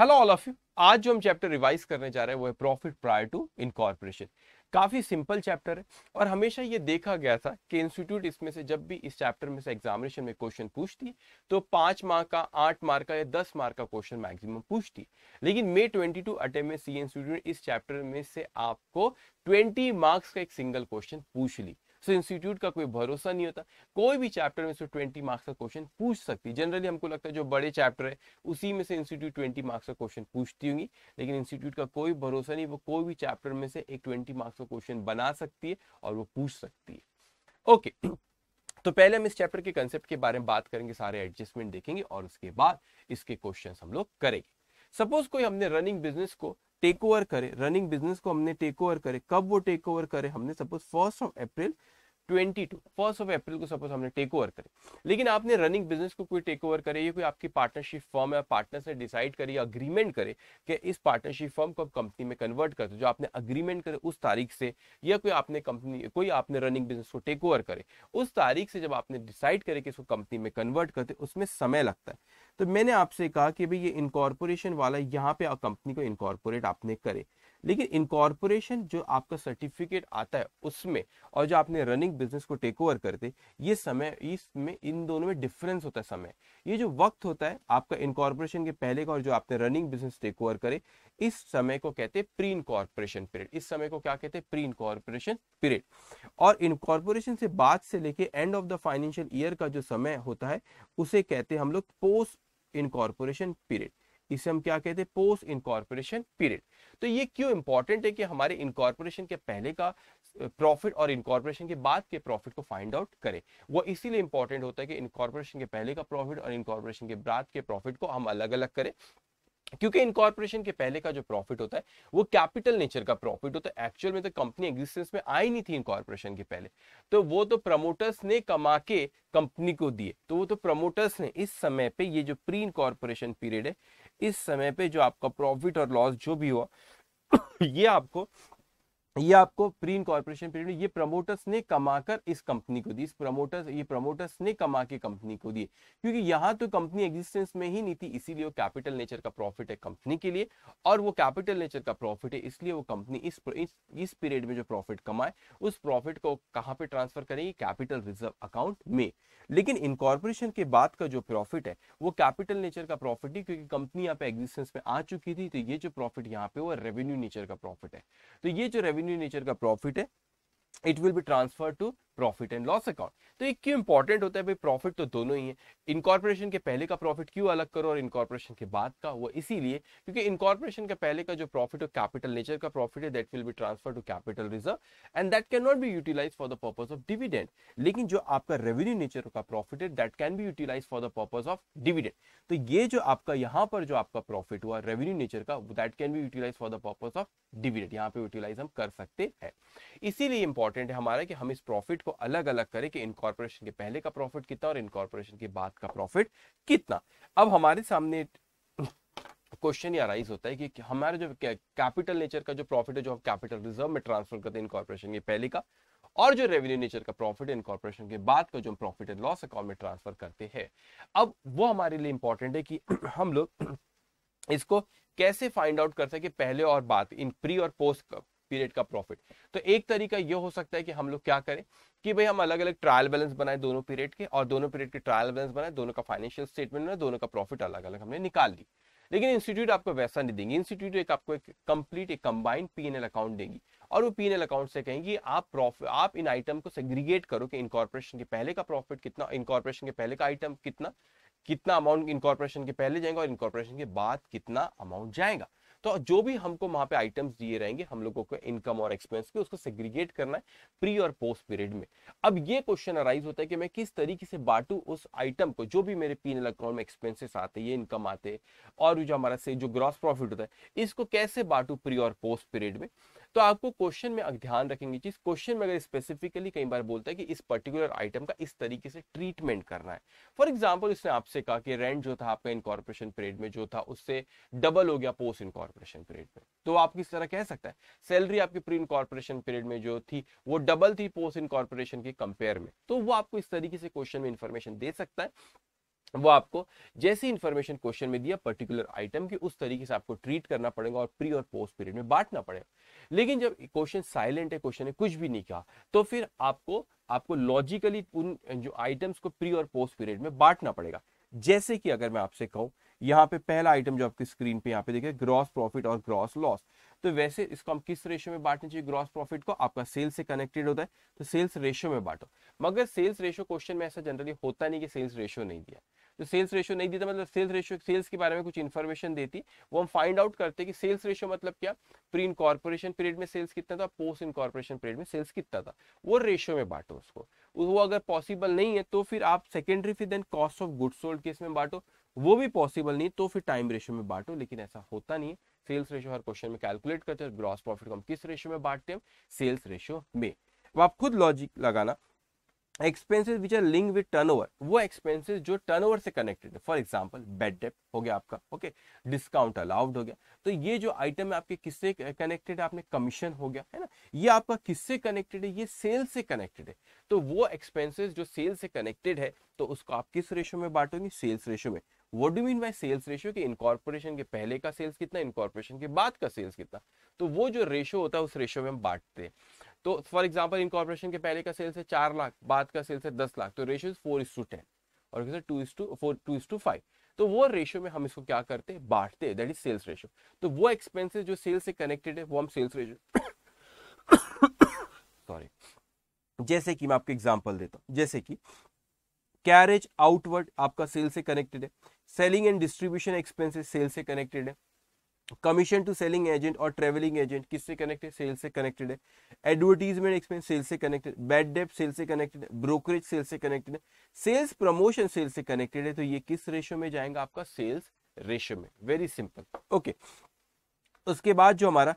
Hello all of you आज जो हम चैप्टर रिवाइज करने जा रहे हैं वो है प्रॉफिट प्रायर टू इनकॉर्पोरेशन काफ़ी सिंपल चैप्टर है और हमेशा ये देखा गया था कि इंस्टीट्यूट इसमें से जब भी इस चैप्टर में से एग्जामिनेशन में क्वेश्चन पूछती तो पांच मार्क का आठ मार्क का या दस मार्क का क्वेश्चन मैक्सिमम पूछती लेकिन मे ट्वेंटी टू अटेम में सी इंस्टीट्यूट इस चैप्टर में से आपको ट्वेंटी मार्क्स का एक सिंगल क्वेश्चन पूछ ली सो इंस्टीट्यूट का कोई भरोसा नहीं होता कोई भी चैप्टर में से ट्वेंटी मार्क्स का क्वेश्चन पूछ सकती है जनरली हमको लगता है जो बड़े चैप्टर है उसी में से इंस्टीट्यूट ट्वेंटी मार्क्स का क्वेश्चन पूछती होंगी लेकिन इंस्टीट्यूट का कोई भरोसा नहीं वो कोई भी चैप्टर में से एक ट्वेंटी मार्क्स का क्वेश्चन बना सकती है और वो पूछ सकती है ओके तो पहले हम इस चैप्टर के कंसेप्ट के बारे में बात करेंगे सारे एडजस्टमेंट देखेंगे और उसके बाद इसके क्वेश्चन हम लोग करेंगे सपोज कोई हमने रनिंग बिजनेस को टेक ओवर करे रनिंग बिजनेस को हमने टेक ओवर करे कब वो टेक ओवर करे हमने suppose first of April 22 first of April को सपोज हमने टेक ओवर करे लेकिन आपने रनिंग बिजनेस को कोई टेक ओवर करे ये कोई आपकी पार्टनरशिप फॉर्म या पार्टनर से डिसाइड करे या अग्रीमेंट करे कि इस पार्टनरशिप फॉर्म को कंपनी में कन्वर्ट कर जो आपने अग्रीमेंट करे उस तारीख से या कोई आपने कंपनी कोई आपने रनिंग बिजनेस को टेक ओवर करे उस तारीख से जब आपने डिसाइड करे कि इसको कंपनी में कन्वर्ट करते उसमें समय लगता है तो मैंने आपसे कहा कि भाई ये इनकॉर्पोरेशन वाला यहाँ पे कंपनी को इनकॉर्पोरेट आपने करे लेकिन इनकॉर्पोरेशन जो आपका सर्टिफिकेट आता है उसमें और जो आपने रनिंग बिजनेस को टेक ओवर करते ये समय इसमें इन दोनों में डिफरेंस होता है समय ये जो वक्त होता है आपका इनकॉर्पोरेशन के पहले का और जो आपने रनिंग बिजनेस टेक ओवर करे इस समय को कहते हैं प्री इनकॉर्पोरेशन पीरियड इस समय को क्या कहते हैं प्री इनकॉर्पोरेशन पीरियड और इनकॉर्पोरेशन से बाद से लेके end of the financial year का जो समय होता है उसे कहते हैं हम लोग पोस्ट इनकॉर्पोरेशन पीरियड इसे हम क्या कहते हैं पोस्ट इनकॉर्पोरेशन पीरियड तो ये क्यों इंपॉर्टेंट है कि हमारे इनकॉर्पोरेशन के पहले का प्रॉफिट और इनकॉर्पोरेशन के बाद के प्रॉफिट को फाइंड आउट करें वो इसीलिए इंपॉर्टेंट होता है कि इनकॉर्पोरेशन के पहले का प्रॉफिट और इनकॉर्पोरेशन के बाद के प्रॉफिट को हम अलग अलग करें क्योंकि इनकॉर्पोरेशन के पहले का जो प्रॉफिट होता है वो कैपिटल नेचर का प्रॉफिट होता है एक्चुअल में तो कंपनी एग्जिस्टेंस में आई नहीं थी इनकॉर्पोरेशन के पहले तो वो तो प्रमोटर्स ने कमा के कंपनी को दिए तो वो तो प्रमोटर्स ने इस समय पे ये जो प्री इनकॉर्पोरेशन पीरियड है इस समय पे जो आपका प्रॉफिट और लॉस जो भी हुआ ये आपको ये आपको प्री इनकॉर्पोरेशन पीरियड ये प्रमोटर्स ने कमाकर इस कंपनी को दी इस प्रमोटर्स ये प्रमोटर्स ने कमा के कंपनी को दी क्योंकि यहाँ तो कंपनी एग्जिस्टेंस में ही नहीं थी इसीलिए वो कैपिटल नेचर का प्रॉफिट है कंपनी के लिए और वो कैपिटल नेचर का प्रॉफिट है इसलिए वो कंपनी इस इस, इस पीरियड में जो प्रॉफिट कमाए उस प्रॉफिट को कहाँ पे ट्रांसफर करेगी कैपिटल रिजर्व अकाउंट में लेकिन इनकॉर्पोरेशन के बाद का जो प्रॉफिट है वो कैपिटल नेचर का प्रॉफिट है क्योंकि कंपनी यहाँ पे एग्जिस्टेंस में आ चुकी थी तो ये जो प्रॉफिट यहाँ पे वो रेवेन्यू नेचर का प्रॉफिट है तो ये जो रेवेन्यू रेवेन्यू नेचर का प्रॉफिट है it will be transfer to profit and loss account तो एक क्यों इंपॉर्टेंट होता है भाई प्रॉफिट तो दोनों ही है इनकॉर्पोरेशन के पहले का प्रॉफिट क्यों अलग करो और इनकॉर्पोरेशन के बाद का वो इसीलिए क्योंकि इनकॉर्पोरेशन के पहले का जो प्रॉफिट और कैपिटल नेचर का प्रॉफिट है that will be transfer to capital reserve and that can not be utilise for the purpose of dividend लेकिन जो आपका रेवेन्यू नेचर का प्रॉफिट है that can be utilise for the purpose of dividend तो ये जो आपका यहाँ पर जो आपका प्रॉफिट हुआ रेवेन्यू नेचर का that can be utilise for the purpose of dividend यहाँ पे यूटिलाइज हम कर सकते हैं इसीलिए इंपॉर्टेंट है हमारा कि हम इस प्रॉफिट को अलग अलग करें कि इनकॉर्पोरेशन के पहले का प्रॉफिट कितना और इनकॉर्पोरेशन के बाद का प्रॉफिट कितना अब हमारे सामने क्वेश्चन ये राइज होता है कि हमारे जो कैपिटल नेचर का जो प्रॉफिट है जो हम कैपिटल रिजर्व में ट्रांसफर करते हैं इनकॉर्पोरेशन के पहले का और जो रेवेन्यू नेचर का प्रॉफिट इनकॉर्पोरेशन के बाद का जो प्रॉफिट एंड लॉस अकाउंट में ट्रांसफर करते हैं अब वो हमारे लिए इंपॉर्टेंट है कि हम लोग इसको कैसे फाइंड आउट कर सके पहले और बाद इन प्री और पोस्ट पीरियड का प्रॉफिट तो एक तरीका यह हो सकता है कि हम लोग क्या करें कि भाई हम अलग अलग ट्रायल बैलेंस बनाए दोनों पीरियड के और दोनों पीरियड के ट्रायल बैलेंस बनाए दोनों का फाइनेंशियल स्टेटमेंट बनाए दोनों का प्रॉफिट अलग अलग हमने निकाल ली लेकिन इंस्टीट्यूट आपको वैसा नहीं देंगे इंस्टीट्यूट एक आपको एक कंप्लीट एक कंबाइंड पी अकाउंट देगी और वो पी अकाउंट से कहेंगी आप प्रॉफिट आप इन आइटम को सेग्रीगेट करो कि इनकॉर्पोरेशन के पहले का प्रॉफिट कितना इनकॉर्पोरेशन के पहले का आइटम कितना कितना अमाउंट इनकॉर्पोरेशन के पहले जाएगा और इनकॉर्पोरेशन के बाद कितना अमाउंट जाएगा तो जो भी हमको वहां पे आइटम्स दिए रहेंगे हम लोगों को इनकम और एक्सपेंस के उसको सेग्रीगेट करना है प्री और पोस्ट पीरियड में अब ये क्वेश्चन अराइज होता है कि मैं किस तरीके से बांटू उस आइटम को जो भी मेरे पी अकाउंट में एक्सपेंसेस आते ये इनकम आते और जो हमारा से जो ग्रॉस प्रॉफिट होता है इसको कैसे बांटू प्री और पोस्ट पीरियड में तो आपको क्वेश्चन में ध्यान रखेंगे चीज क्वेश्चन में अगर स्पेसिफिकली कई बार बोलता है कि इस पर्टिकुलर आइटम का इस तरीके से ट्रीटमेंट करना है फॉर एग्जाम्पल इसने आपसे कहा कि रेंट जो था आपका इनकॉर्पोरेशन पीरियड में जो था उससे डबल हो गया पोस्ट इनकॉर्पोरेशन पीरियड में तो आप किस तरह कह सकता है सैलरी आपकी प्री इनकॉर्पोरेशन पीरियड में जो थी वो डबल थी पोस्ट इनकॉर्पोरेशन के कंपेयर में तो वो आपको इस तरीके से क्वेश्चन में इंफॉर्मेशन दे सकता है वो आपको जैसी इन्फॉर्मेशन क्वेश्चन में दिया पर्टिकुलर आइटम की उस तरीके से आपको ट्रीट करना पड़ेगा और प्री और पोस्ट पीरियड में बांटना पड़ेगा लेकिन जब क्वेश्चन साइलेंट है क्वेश्चन ने कुछ भी नहीं कहा तो फिर आपको आपको लॉजिकली उन जो आइटम्स को प्री और पोस्ट पीरियड में बांटना पड़ेगा जैसे कि अगर मैं आपसे कहूं यहाँ पे पहला आइटम जो आपकी स्क्रीन पे यहाँ पे देखिए ग्रॉस प्रॉफिट और ग्रॉस लॉस तो वैसे इसको हम किस रेशियो में बांटना चाहिए ग्रॉस प्रॉफिट को आपका सेल्स से कनेक्टेड होता है तो सेल्स रेशियो में बांटो मगर सेल्स रेशियो क्वेश्चन में ऐसा जनरली होता नहीं कि सेल्स रेशियो नहीं दिया जो सेल्स रेशियो नहीं देता तो मतलब सेल्स रेशियो सेल्स के बारे में कुछ इन्फॉर्मेशन देती वो हम फाइंड आउट करते कि सेल्स रेशियो मतलब क्या प्री इनकॉर्पोरेशन पीरियड में सेल्स कितना था पोस्ट इनकॉर्पोरेशन पीरियड में सेल्स कितना था वो रेशियो में बांटो उसको वो अगर पॉसिबल नहीं है तो फिर आप सेकेंडरी फिर then cost of good sold case में बांटो वो भी पॉसिबल नहीं तो फिर टाइम रेशियो में बांटो लेकिन ऐसा होता नहीं है सेल्स रेशियो हर क्वेश्चन में कैलकुलेट करते हैं ग्रॉस प्रॉफिट को हम किस रेशियो में बांटते हैं सेल्स रेशियो में अब आप खुद लॉजिक लगाना expenses which are link with turnover वो एक्सपेंसिस जो ओवर से कनेक्टेड है फॉर एग्जाम्पल बेड डेप हो गया आपका ओके डिस्काउंट अलाउड हो गया तो ये जो आइटम है आपके किससे कनेक्टेड है आपने कमीशन हो गया है ना ये आपका किससे कनेक्टेड है ये सेल से कनेक्टेड है तो वो एक्सपेंसिस जो सेल से कनेक्टेड है तो उसको आप किस रेशो में बांटोगे सेल्स रेशो में what do mean by sales ratio के इनकॉर्पोरेशन के पहले का सेल्स कितना इनकॉर्पोरेशन के बाद का सेल्स कितना तो वो जो रेशो होता है उस रेशो में हम बांटते हैं तो फॉर एग्जाम्पल इनकॉर्पोरेशन के पहले का सेल्स है चार लाख बाद का सेल्स है दस लाख तो ratio four is to ten और कैसे two is to four two is to five तो वो रेशियो में हम इसको क्या करते हैं बांटते हैं दैट इज सेल्स रेशियो तो वो एक्सपेंसेस जो सेल्स से कनेक्टेड है वो हम सेल्स रेशियो सॉरी जैसे कि मैं आपको एग्जाम्पल देता हूँ जैसे कि कैरेज आउटवर्ड आपका सेल से कनेक्टेड है selling and distribution expenses sale से कनेक्टेड है कमीशन टू सेलिंग एजेंट और ट्रेवलिंग एजेंट किससे कनेक्टेड सेल से कनेक्टेड है एडवर्टीजमेंट एक्सपेंस सेल से कनेक्टेड बैड डेप सेल से कनेक्टेड है ब्रोकरेज सेल से कनेक्टेड है सेल्स प्रमोशन सेल से कनेक्टेड है तो ये किस रेशो में जाएगा आपका सेल्स रेशो में वेरी सिंपल ओके उसके बाद जो हमारा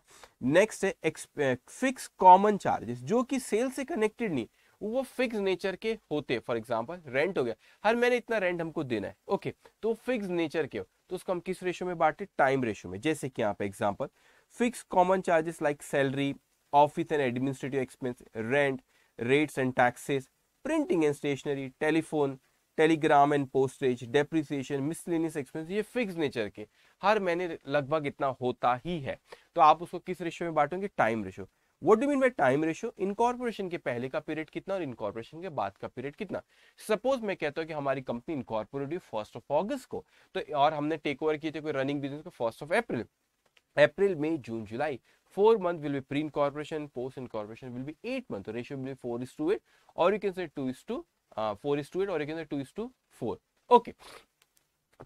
नेक्स्ट है फिक्स कॉमन चार्जेस जो कि सेल से कनेक्टेड नहीं है वो फिक्स नेचर के होते फॉर एग्जाम्पल रेंट हो गया हर महीने इतना रेंट हमको देना है ओके तो फिक्स नेचर के हो तो उसको हम किस रेशो में बांटे टाइम रेशो में जैसे कि यहाँ पे example fix common charges like salary office and administrative expense rent rates and taxes printing and stationery telephone telegram and postage depreciation miscellaneous expense ये फिक्स नेचर के हर महीने लगभग इतना होता ही है तो आप उसको किस रेशो में बांटोगे time ratio what do mean by time ratio incorporation के पहले का पीरियड कितना और इनकॉर्पोरेशन के बाद का पीरियड कितना सपोज मैं कहता हूँ कि हमारी कंपनी इनकॉर्पोरेट हुई फर्स्ट ऑफ ऑगस्ट को तो और हमने टेक ओवर किए थे कोई रनिंग बिजनेस को फर्स्ट ऑफ अप्रैल अप्रैल मई जून जुलाई four month will be pre incorporation post incorporation will be eight month The will will be four is to eight, or you can say two is to uh, four is to eight, or you can say two is to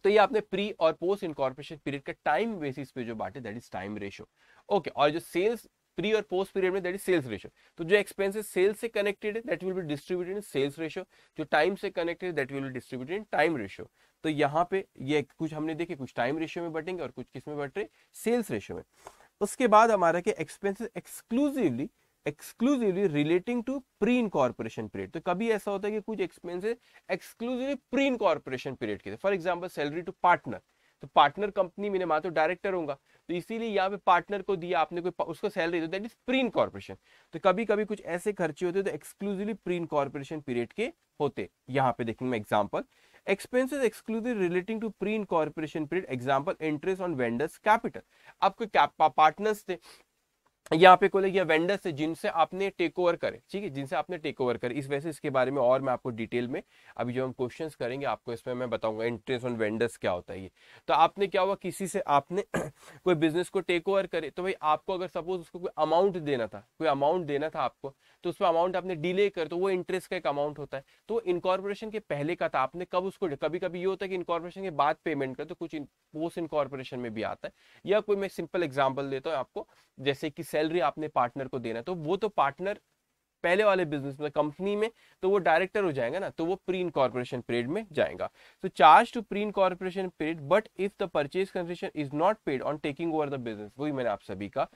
तो ये आपने pre और post incorporation period का time basis पे जो बांटे that is time ratio okay और जो सेल्स प्री और पोस्ट पीरियड में दैट इज सेल्स रेशियो तो जो एक्सपेंसेस सेल्स से कनेक्टेड है that will be distributed in sales ratio जो टाइम से कनेक्टेड है that will be distributed in time ratio तो यहाँ पे ये कुछ हमने देखे कुछ टाइम रेशियो में बटेंगे और कुछ किस में बट रहे सेल्स रेशियो में उसके बाद हमारा के expenses exclusively exclusively relating to pre incorporation period तो कभी ऐसा होता है कि कुछ expenses exclusively pre incorporation period के for example salary to partner तो पार्टनर कंपनी में मैं तो डायरेक्टर होगा तो इसीलिए यहाँ पे पार्टनर को दिया आपने कोई उसको सैलरी दो दैट इज प्री इनकॉर्पोरेशन तो कभी कभी कुछ ऐसे खर्चे होते तो एक्सक्लूसिवली प्री इनकॉर्पोरेशन पीरियड के होते यहाँ पे देखेंगे example expenses exclusive relating to pre incorporation period example interest on vendors capital आपके पार्टनर्स थे यहाँ पे कोलेग या वेंडर से जिनसे आपने टेक ओवर करे ठीक है जिनसे आपने टेक ओवर करे इस वजह से इसके बारे में और मैं आपको डिटेल में अभी जो हम क्वेश्चंस करेंगे आपको इसमें मैं बताऊंगा इंटरेस्ट ऑन वेंडर्स क्या होता है ये तो आपने क्या हुआ किसी से आपने कोई बिजनेस को टेक ओवर करे तो भाई आपको अगर सपोज उसको कोई अमाउंट देना था कोई अमाउंट देना था आपको तो उसमें अमाउंट आपने डिले कर तो वो इंटरेस्ट का एक अमाउंट होता है तो इनकॉर्पोरेशन के पहले का था आपने कब उसको कभी कभी ये होता है कि इनकॉर्पोरेशन के बाद पेमेंट कर तो कुछ पोस्ट इनकॉर्पोरेशन में भी आता है या कोई मैं सिंपल एग्जाम्पल देता हूँ आपको जैसे कि सैलरी आपने पार्टनर को देना तो वो तो पार्टनर पहले वाले बिजनेस में कंपनी में तो वो डायरेक्टर हो जाएगा ना तो वो प्री इनकॉर्पोरेशन पीरियड में जाएगा so charge to pre incorporation period but if the purchase concession is not paid on taking over the business वही मैंने आप सभी का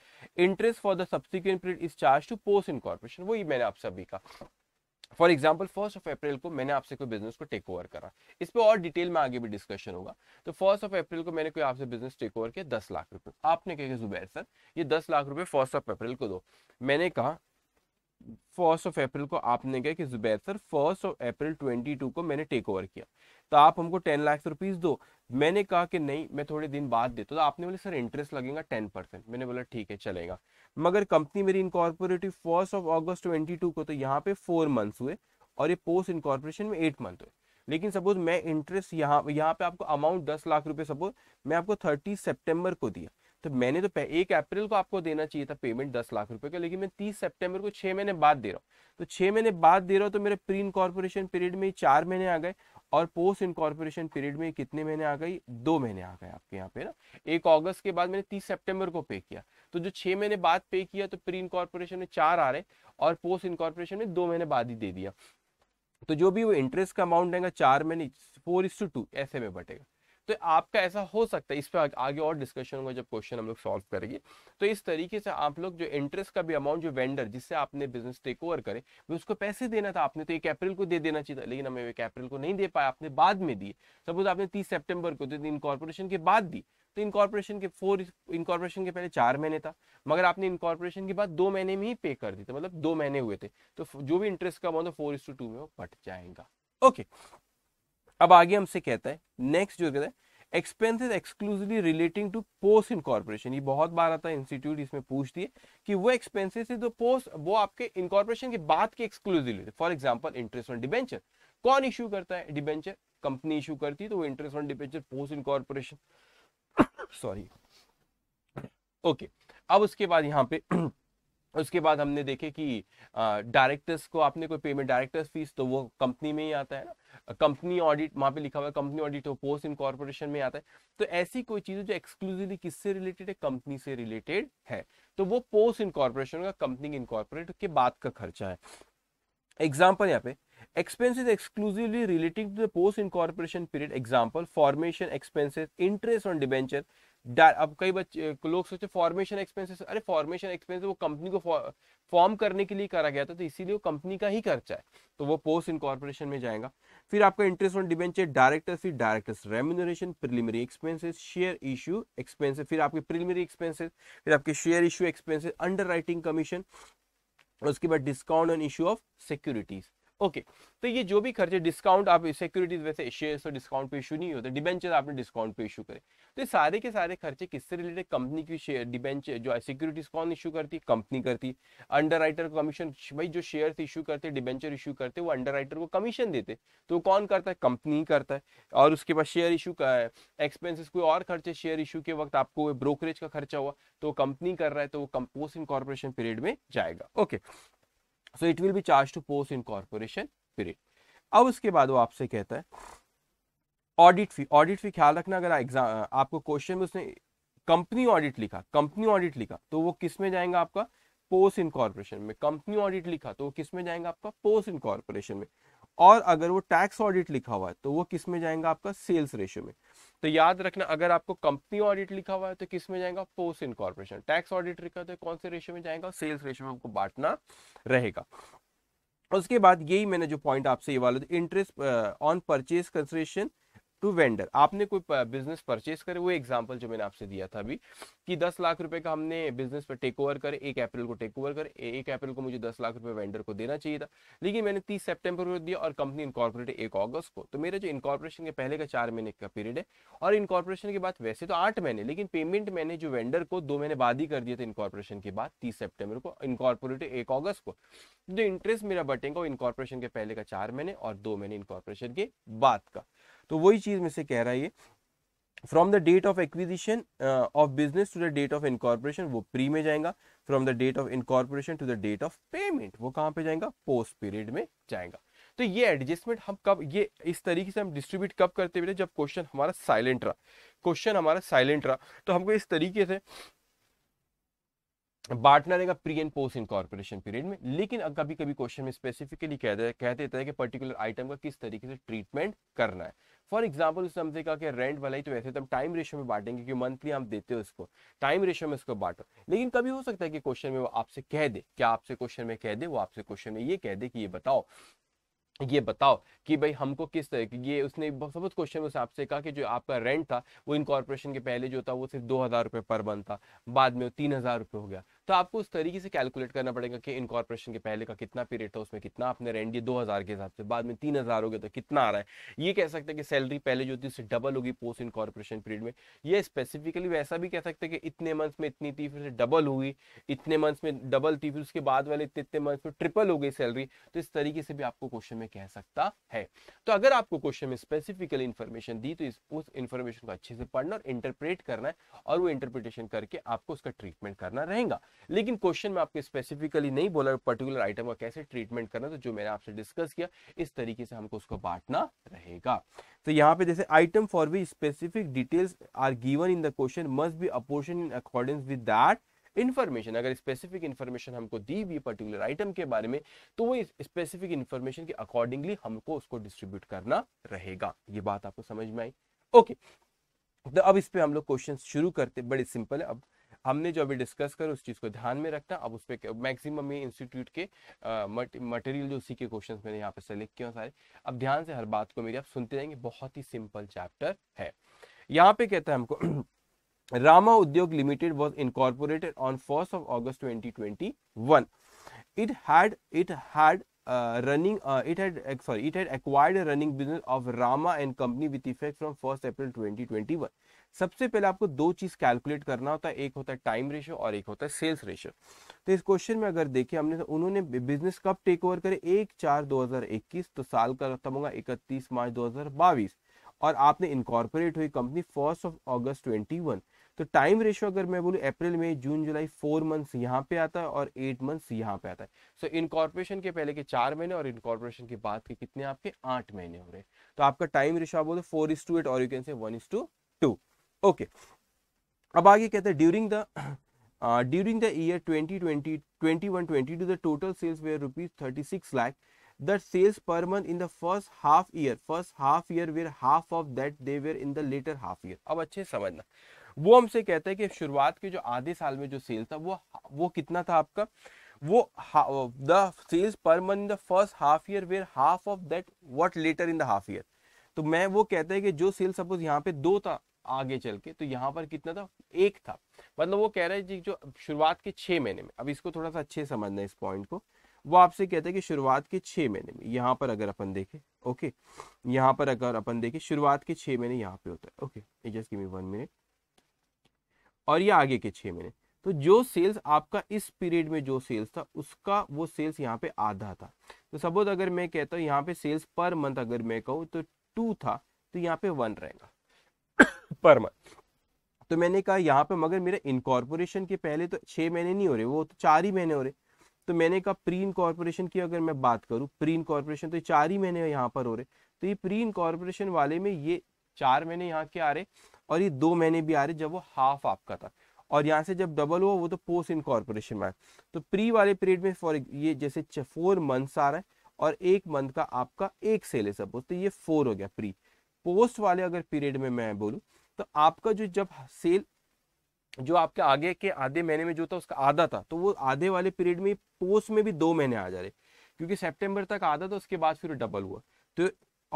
interest for the subsequent period is charge to post incorporation वही मैंने आप सभी का for example first of April को मैंने आपसे कोई बिजनेस को टेक ओवर करा इस पर और डिटेल में आगे भी डिस्कशन होगा तो फर्स्ट ऑफ अप्रैल को मैंने कोई आपसे बिजनेस टेक ओवर किया दस लाख रुपए आपने कहा जुबैर सर ये दस लाख रुपए फर्स्ट ऑफ अप्रैल को दो मैंने कहा फर्स्ट ऑफ अप्रैल को आपने कहा कि Zubair sir first of April twenty को मैंने टेक ओवर किया तो आप हमको टेन लाख रुपीज़ दो मैंने कहा कि नहीं मैं थोड़े दिन बाद देता तो आपने बोले सर इंटरेस्ट लगेगा टेन परसेंट मैंने बोला ठीक है चलेगा मगर कंपनी मेरी incorporated first of August twenty को तो यहाँ पे फोर मंथ्स हुए और ये पोस्ट इनकॉर्पोरेशन में एट मंथ हुए लेकिन सपोज मैं इंटरेस्ट यहाँ यहाँ पे आपको अमाउंट दस लाख रुपए सपोज मैं आपको थर्टी सेप्टेम्बर को दिया तो मैंने तो एक अप्रैल को आपको देना चाहिए था पेमेंट दस लाख रुपए का लेकिन मैं तीस सितंबर को छह महीने बाद दे रहा हूँ तो छह महीने बाद दे रहा हूँ तो मेरे प्री इनकॉर्पोरेशन पीरियड में चार महीने आ गए और पोस्ट इनकॉर्पोरेशन पीरियड में कितने महीने आ गई दो महीने आ गए आपके यहाँ पे ना एक अगस्त के बाद मैंने तीस सितंबर को पे किया तो जो छह महीने बाद पे किया तो प्री इनकॉर्पोरेशन में चार आ रहे और पोस्ट इनकॉर्पोरेशन में दो महीने बाद ही दे दिया तो जो भी वो इंटरेस्ट का अमाउंट रहेगा चार महीने फोर इस टू ऐसे में बटेगा तो आपका ऐसा हो सकता है इस पर आगे और डिस्कशन होगा जब क्वेश्चन हम लोग सॉल्व करेंगे तो इस तरीके से आप लोग जो इंटरेस्ट का भी अमाउंट जो वेंडर जिससे आपने बिजनेस टेक ओवर करे वो उसको पैसे देना था आपने तो एक अप्रैल को दे देना चाहिए लेकिन हमें एक अप्रैल को नहीं दे पाया आपने बाद में दिए सपोज आपने तीस सेप्टेम्बर को दे इनकॉर्पोरेशन के बाद दी तो इनकॉर्पोरेशन के फोर इनकॉर्पोरेशन के पहले चार महीने था मगर आपने इनकॉर्पोरेशन के बाद दो महीने में ही पे कर दी था मतलब दो महीने हुए थे तो जो भी इंटरेस्ट का amount four is to two में वो बट जाएगा ओके okay, अब आगे हमसे कहता है नेक्स्ट जो कहता है expenses exclusively relating to post incorporation ये बहुत बार आता है इंस्टीट्यूट इसमें पूछती है कि वो एक्सपेंसेस जो पोस्ट वो आपके इनकॉर्पोरेशन के बाद के exclusively for example interest on debenture कौन इशू करता है डिबेंचर कंपनी इशू करती है तो वो interest on debenture post incorporation sorry okay अब उसके बाद यहाँ पे उसके बाद हमने देखे कि डायरेक्टर्स को आपने कोई पेमेंट डायरेक्टर्स फीस तो वो कंपनी में ही आता है ना कंपनी ऑडिट वहाँ पे लिखा हुआ है कंपनी ऑडिट वो पोस्ट इन कॉर्पोरेशन में आता है तो ऐसी कोई चीज़ जो एक्सक्लूसिवली किससे रिलेटेड है कंपनी से रिलेटेड है तो वो पोस्ट इन कॉर्पोरेशन का कंपनी इनकॉर्पोरेट के बाद का खर्चा है एग्जाम्पल यहाँ पे exclusively exclusively to the post incorporation period example formation expenses interest on debenture अब कई बच्चे लोग सोचे फॉर्मेशन एक्सपेंसेस अरे फॉर्मेशन एक्सपेंसेस वो कंपनी को फॉर्म करने के लिए करा गया था तो इसीलिए वो कंपनी का ही खर्चा है तो वो पोस्ट इनकॉर्पोरेशन में जाएगा फिर आपका इंटरेस्ट ऑन डिबेंचर डायरेक्टर्स फिर directors remuneration preliminary expenses share issue expenses फिर आपके प्रिलिमिनरी एक्सपेंसेस फिर आपके share issue expenses under commission और उसके बाद discount on issue of securities okay तो ये जो भी खर्चे डिस्काउंट आप सिक्योरिटीज वैसे शेयर्स और डिस्काउंट पे इशू नहीं होते डिबेंचर आपने डिस्काउंट पे इशू करे तो ये सारे के सारे खर्चे किससे रिलेटेड कंपनी की शेयर डिबेंचर जो सिक्योरिटीज कौन इशू करती है कंपनी करती अंडर राइटर कमीशन भाई जो शेयर इशू करते डिबेंचर इशू करते वो अंडर राइटर को कमीशन देते तो कौन करता है कंपनी करता है और उसके बाद शेयर इशू का एक्सपेंसिस कोई और खर्चे शेयर इशू के वक्त आपको ब्रोकरेज का खर्चा हुआ तो कंपनी कर रहा है तो वो इन इनकॉर्पोरेशन पीरियड में जाएगा okay okay. So it will be charge to post incorporation period अब उसके बाद वो आपसे कहता है ऑडिट फी ऑडिट फी ख्याल रखना अगर एग्जाम आपको क्वेश्चन में उसने कंपनी ऑडिट लिखा कंपनी ऑडिट लिखा तो वो किस में जाएगा आपका पोस्ट इन कॉर्पोरेशन में कंपनी ऑडिट लिखा तो वो किस में जाएगा आपका पोस्ट इन कॉर्पोरेशन में और अगर वो टैक्स ऑडिट लिखा हुआ है तो वो किस में जाएगा आपका सेल्स रेशियो में तो याद रखना अगर आपको कंपनी ऑडिट लिखा हुआ है तो किस में जाएगा पोस्ट इनकॉर्पोरेशन टैक्स ऑडिट लिखा तो कौन से रेशियो में जाएगा सेल्स रेशियो में आपको बांटना रहेगा उसके बाद यही मैंने जो पॉइंट आपसे ये वाला interest on purchase consideration to vendor आपने कोई बिजनेस परचेज करे वो एग्जाम्पल जो मैंने आपसे दिया था अभी कि दस लाख रुपए का हमने बिजनेस पर टेक ओवर करे एक अप्रैल को टेक ओवर करे एक अप्रैल को मुझे दस लाख रुपए वेंडर को देना चाहिए था लेकिन मैंने तीस सेप्टेम्बर को दिया और कंपनी इनकॉर्पोरेट एक अगस्त को तो मेरा जो इनकॉर्पोरेशन के पहले का चार महीने का पीरियड है और इनकॉर्पोरेशन के बाद वैसे तो आठ महीने लेकिन पेमेंट मैंने जो वेंडर को दो महीने बाद ही कर दिया था इनकॉर्पोरेशन के बाद तीस सेप्टेम्बर को इनकॉर्पोरेट एक अगस्त को जो इंटरेस्ट मेरा बटेगा वो इनकॉर्पोरेशन के पहले का चार महीने और दो महीने इनकॉर्पोरेशन के बाद का तो वही चीज़ में से कह रहा है ये from the date of acquisition of business to the date of incorporation वो प्री में जाएगा from the date of incorporation to the date of payment वो कहां पे जाएगा पोस्ट पीरियड में जाएगा तो ये एडजस्टमेंट हम कब ये इस तरीके से हम डिस्ट्रीब्यूट कब करते बेटे जब क्वेश्चन हमारा साइलेंट रहा क्वेश्चन हमारा साइलेंट रहा तो हमको इस तरीके से बांटना रहेगा pre and post incorporation period में लेकिन कभी कभी क्वेश्चन में स्पेसिफिकली कह, कह देता है कि पर्टिकुलर आइटम का किस तरीके से ट्रीटमेंट करना है फॉर एग्जाम्पल उसने हमसे कहा कि रेंट वाला ही तो वैसे तो हम टाइम रेशो में बांटेंगे क्योंकि मंथली हम देते हैं उसको टाइम रेशो में उसको बांटो लेकिन कभी हो सकता है कि क्वेश्चन में वो आपसे कह दे क्या आपसे क्वेश्चन में कह दे वो आपसे क्वेश्चन में ये कह दे कि ये बताओ ये बताओ कि भाई हमको किस तरह की ये उसने बहुत क्वेश्चन में आपसे कहा कि जो आपका रेंट था वो इनकॉर्पोरेशन के पहले जो था वो सिर्फ दो हज़ार रुपये पर बन था बाद में वो तीन हज़ार रुपये हो गया तो आपको उस तरीके से कैलकुलेट करना पड़ेगा कि इनकॉर्पोरेशन के पहले का कितना पीरियड था उसमें कितना आपने रेंट दिया दो हज़ार के हिसाब से बाद में तीन हज़ार हो गया तो कितना आ रहा है ये कह सकते हैं कि सैलरी पहले जो थी उससे डबल होगी पोस्ट इनकॉर्पोरेशन पीरियड में ये स्पेसिफिकली वैसा भी कह सकते हैं कि इतने मंथ्स में इतनी थी फिर डबल हुई इतने मंथ्स में डबल थी फिर उसके बाद वाले इतने इतने मंथ्स में ट्रिपल हो गई सैलरी तो इस तरीके से भी आपको क्वेश्चन में कह सकता है तो अगर आपको क्वेश्चन में स्पेसिफिकली इन्फॉर्मेशन दी तो उस इन्फॉर्मेशन को अच्छे से पढ़ना और इंटरप्रेट करना है और वो इंटरप्रिटेशन करके आपको उसका ट्रीटमेंट करना रहेगा लेकिन क्वेश्चन में आपके स्पेसिफिकली नहीं बोला पर्टिकुलर आइटम का कैसे ट्रीटमेंट करना तो जो मैंने आपसे डिस्कस किया इस तरीके से हमको उसको बांटना रहेगा तो यहाँ पे जैसे item for which specific details are given in the question must be apportion in according with that information अगर स्पेसिफिक इन्फॉर्मेशन हमको दी हुई पर्टिकुलर आइटम के बारे में तो वो स्पेसिफिक इन्फॉर्मेशन के अकॉर्डिंगली हमको उसको डिस्ट्रीब्यूट करना रहेगा ये बात आपको समझ में आई ओके okay. तो अब इस पे हम लोग क्वेश्चन शुरू करते बड़े सिंपल है अब हमने जो अभी डिस्कस कर उस चीज़ को ध्यान में रखना अब उस पर मैक्सिमम में इंस्टीट्यूट के मटेरियल जो सी के क्वेश्चन मैंने यहाँ पे सेलेक्ट किए सारे अब ध्यान से हर बात को मेरी आप सुनते रहेंगे बहुत ही सिंपल चैप्टर है यहाँ पे कहता है हमको Rama Udyog limited was incorporated on first of August twenty it had it had uh, running uh, it had uh, sorry it had acquired a running business of Rama and company with effect from 1st April 2021 सबसे पहले आपको दो चीज calculate करना होता है एक होता है टाइम रेशियो और एक होता है सेल्स रेशियो तो इस क्वेश्चन में अगर देखें हमने तो उन्होंने बिजनेस कब टेक ओवर करे एक चार दो हजार इक्कीस तो साल का खत्म होगा इकतीस मार्च दो हजार बाईस और आपने इनकॉर्पोरेट हुई company first of August twenty one तो टाइम रेशियो अगर मैं बोलूं अप्रैल में जून जुलाई फोर मंथ्स यहाँ पे आता है और एट मंथ्स यहाँ पे आता है सो so, इनकॉर्पोरेशन के पहले के चार महीने और इनकॉर्पोरेशन के बाद के कितने आपके आठ महीने हो रहे हैं तो आपका टाइम रेशियो आप बोलो फोर इज टू एट और you can say one is to two two okay आगे कहते हैं during the during the year 2020 21 22 the total sales were rupees thirty six lakh the sales per month in the first half year first half year were half of that they were in the latter half year अब अच्छे समझना वो हमसे कहते हैं कि शुरुआत के जो आधे साल में जो सेल था वो वो कितना था आपका वो the sales per month in the first half year were half of that what latter in the half year तो मैं वो कहता है कि जो सेल सपोज यहाँ पे दो था आगे चल के तो यहाँ पर कितना था एक था मतलब वो कह रहे हैं जी जो शुरुआत के छह महीने में अब इसको थोड़ा सा अच्छे समझना है इस पॉइंट को वो आपसे कहते हैं कि शुरुआत के छह महीने में यहाँ पर अगर अपन देखें ओके यहाँ पर अगर अपन देखें शुरुआत के छह महीने यहाँ पे होता है okay just give me one minute और ये आगे के छह महीने तो जो सेल्स आपका इस पीरियड में जो सेल्स था उसका वो सेल्स यहाँ पे आधा था तो सपोज अगर मैं कहता हूँ यहाँ पे सेल्स पर मंथ अगर मैं कहूँ तो टू था तो यहाँ पे वन रहेगा पर मंथ तो मैंने कहा यहाँ पे मगर मेरे इनकॉर्पोरेशन के पहले तो छह महीने नहीं हो रहे वो तो चार ही महीने हो रहे तो मैंने कहा प्री इनकॉर्पोरेशन की अगर मैं बात करूँ प्री इनकॉर्पोरेशन तो चार ही महीने यहाँ पर हो रहे तो ये प्री इनकॉर्पोरेशन वाले में ये चार महीने यहाँ के आ रहे और ये दो महीने भी आ रहे जब वो हाफ आपका था और यहाँ से जब डबल हुआ वो तो पोस्ट इनकॉर्पोरेशन में आया तो प्री वाले पीरियड में फॉर ये जैसे फोर मंथ्स आ रहा है और एक मंथ का आपका एक सेल है सपोज तो ये फोर हो गया प्री पोस्ट वाले अगर पीरियड में मैं बोलूँ तो आपका जो जब सेल जो आपके आगे के आधे महीने में जो था उसका आधा था तो वो आधे वाले पीरियड में पोस्ट में भी दो महीने आ जा रहे क्योंकि सेप्टेम्बर तक आधा था उसके बाद फिर डबल हुआ तो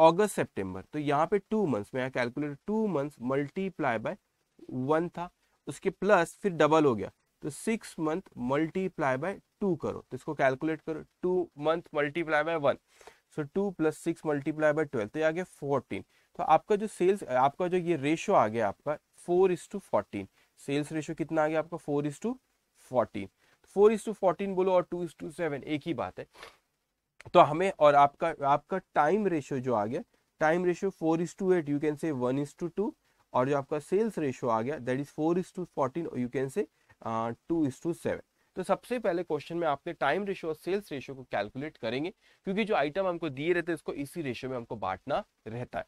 अगस्त सेप्टेम्बर तो यहाँ पे टू मंथ्स में calculator two months multiply by one था उसके प्लस फिर डबल हो गया तो six month multiply by two करो तो इसको कैलकुलेट करो two month multiply by one so two plus six multiply by twelve तो ये आ गया फोर्टीन तो आपका जो सेल्स आपका जो ये रेशो आ गया आपका four is to fourteen sales ratio कितना आ गया आपका फोर इज टू फोर्टीन तो फोर इज टू फोर्टीन बोलो और टू इज टू सेवन एक ही बात है तो हमें और आपका आपका टाइम रेशो जो आ गया time ratio four is to eight you can say one is to two two जो आपका सेल्स रेशो आ गया that is four is to fourteen you can say two is to seven तो सबसे पहले क्वेश्चन में आपने टाइम रेशियो और सेल्स रेशियो को कैलकुलेट करेंगे क्योंकि जो आइटम हमको दिए रहते हैं इसको इसी रेशियो में हमको बांटना रहता है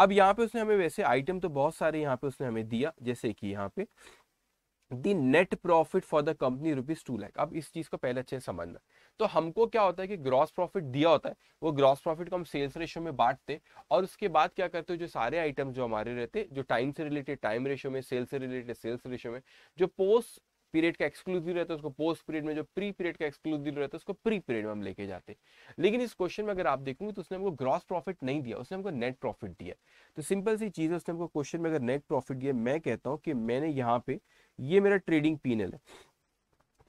अब यहाँ पे उसने हमें वैसे आइटम तो बहुत सारे यहाँ पे उसने हमें दिया जैसे कि यहाँ पे the net profit for the company rupees two lakh अब इस चीज को पहले अच्छे से समझना तो हमको क्या होता है कि ग्रॉस प्रॉफिट दिया होता है वो ग्रॉस प्रॉफिट को हम सेल्स रेशियो में बांटते और उसके बाद क्या करते हो जो सारे आइटम जो हमारे रहते जो टाइम से रिलेटेड टाइम रेशियो में सेल्स से रिलेटेड सेल्स रेशियो में जो पोस्ट पीरियड का एक्सक्लूसिव रहता है उसको पोस्ट पीरियड में जो प्री पीरियड का एक्सक्लूसिव रहता है उसको प्री पीरियड में हम लेके जाते लेकिन इस क्वेश्चन में अगर आप देखोगे तो उसने हमको ग्रॉस प्रॉफिट नहीं दिया उसने हमको नेट प्रॉफिट दिया तो सिंपल सी चीज़ है उसने हमको क्वेश्चन में अगर नेट प्रॉफिट दिया मैं कहता हूँ कि मैंने यहाँ पे ये मेरा ट्रेडिंग पीनल है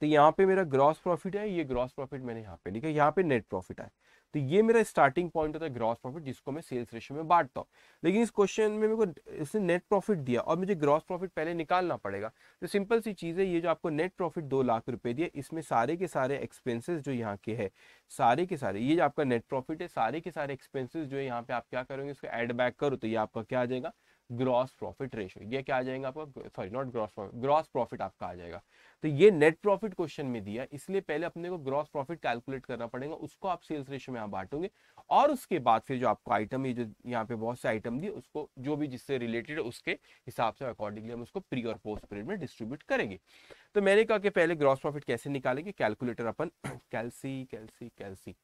तो यहाँ पे मेरा ग्रॉस प्रॉफिट है ये ग्रॉस प्रॉफिट मैंने यहाँ पे लिखा यहाँ पे नेट प्रॉफिट आया तो ये मेरा स्टार्टिंग पॉइंट होता है ग्रॉस प्रॉफिट जिसको मैं सेल्स रेशियो में बांटता हूँ लेकिन इस क्वेश्चन में मेरे को इसने नेट प्रॉफिट दिया और मुझे ग्रॉस प्रॉफिट पहले निकालना पड़ेगा तो सिंपल सी चीज़ है ये जो आपको नेट प्रॉफिट दो लाख रुपए दिया इसमें सारे के सारे एक्सपेंसेस जो यहाँ के है सारे के सारे ये जो आपका नेट प्रॉफिट है सारे के सारे एक्सपेंसिस जो है यहाँ पे आप क्या करोगे इसको एड बैक करो तो ये आपका क्या आ जाएगा ग्रॉस प्रॉफिट रेशियो ये क्या आ जाएगा आपका sorry not gross profit gross profit आपका आ जाएगा तो ये नेट प्रॉफिट क्वेश्चन में दिया इसलिए पहले अपने को ग्रॉस प्रॉफिट कैलकुलेट करना पड़ेगा उसको आप सेल्स रेशियो में यहाँ बांटोगे और उसके बाद फिर जो आपको आइटम ये जो यहाँ पे बहुत से आइटम दिए उसको जो भी जिससे रिलेटेड है उसके हिसाब से अकॉर्डिंगली हम उसको प्री और पोस्ट पीरियड में डिस्ट्रीब्यूट करेंगे तो मैंने कहा कि पहले ग्रॉस प्रॉफिट कैसे निकालेंगे कैलकुलेटर अपन calci calci calci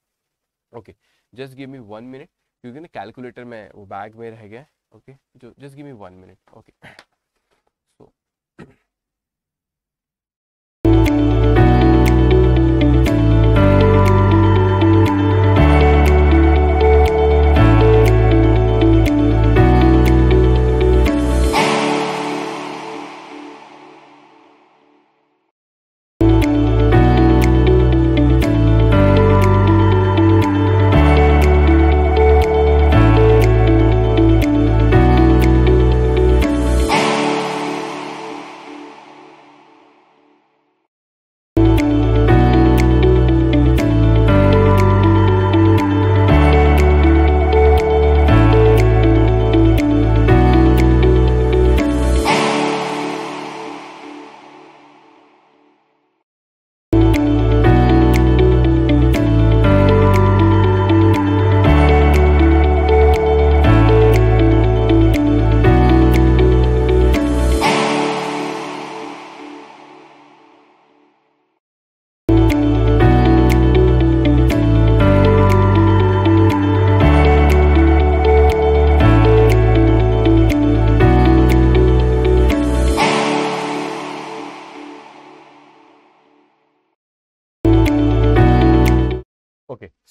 okay just give me one minute क्योंकि ना कैलकुलेटर में वो बैग में रह गया okay just give me one minute okay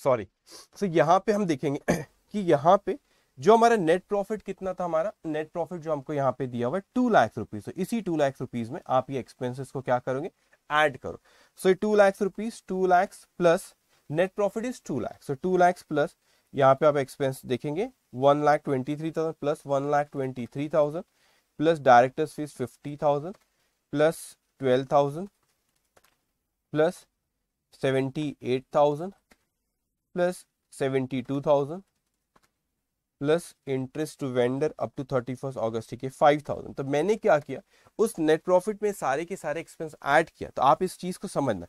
sorry so यहाँ पे हम देखेंगे कि यहाँ पे जो हमारा नेट प्रॉफिट कितना था हमारा नेट प्रॉफिट जो हमको यहाँ पे दिया हुआ है टू लाख रुपीज तो इसी टू लाख रुपीज में आप ये एक्सपेंसेस को क्या करोगे ऐड करो so two lakh rupees two lakh plus net profit is two lakh so two lakh plus यहाँ पे आप एक्सपेंस देखेंगे one lakh twenty three thousand plus one lakh twenty three thousand plus directors fees fifty thousand plus twelve thousand plus seventy eight thousand plus seventy two thousand plus interest to vendor up to thirty first August ठीक है five thousand तो मैंने क्या किया उस net profit में सारे के सारे एक्सपेंस ऐड किया तो आप इस चीज़ को समझना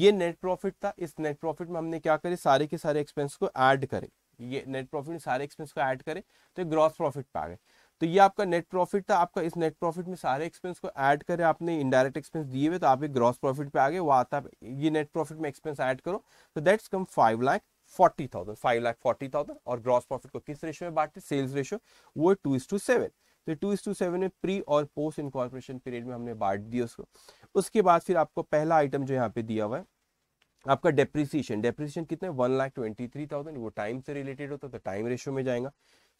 ये नेट प्रॉफिट था इस नेट प्रॉफिट में हमने क्या करे सारे के सारे एक्सपेंस को ऐड करे ये नेट प्रॉफिट में सारे एक्सपेंस को ऐड करे तो ग्रॉस प्रॉफिट पा गए तो ये आपका नेट प्रॉफिट था आपका इस नेट प्रॉफिट में सारे एक्सपेंस को ऐड करें आपने इनडायरेक्ट एक्सपेंस दिए हुए तो आप एक ग्रॉस प्रॉफिट पे आ गए वो आता है ये नेट प्रॉफिट में एक्सपेंस ऐड करो तो that's come five lakh forty thousand five lakh forty thousand और ग्रॉस प्रॉफिट को किस रेशियो में बांटते सेल्स रेशियो वो टू इज टू सेवन तो टू इज टू सेवन में प्री और पोस्ट इनकॉर्पोरेशन पीरियड में हमने बांट दिया उसको उसके बाद फिर आपको पहला आइटम जो यहाँ पे दिया हुआ है आपका डेप्रिसिएशन डेप्रिसिएशन कितने one lakh twenty three thousand वो टाइम से रिलेटेड होता है तो टाइम रेशियो में जाएगा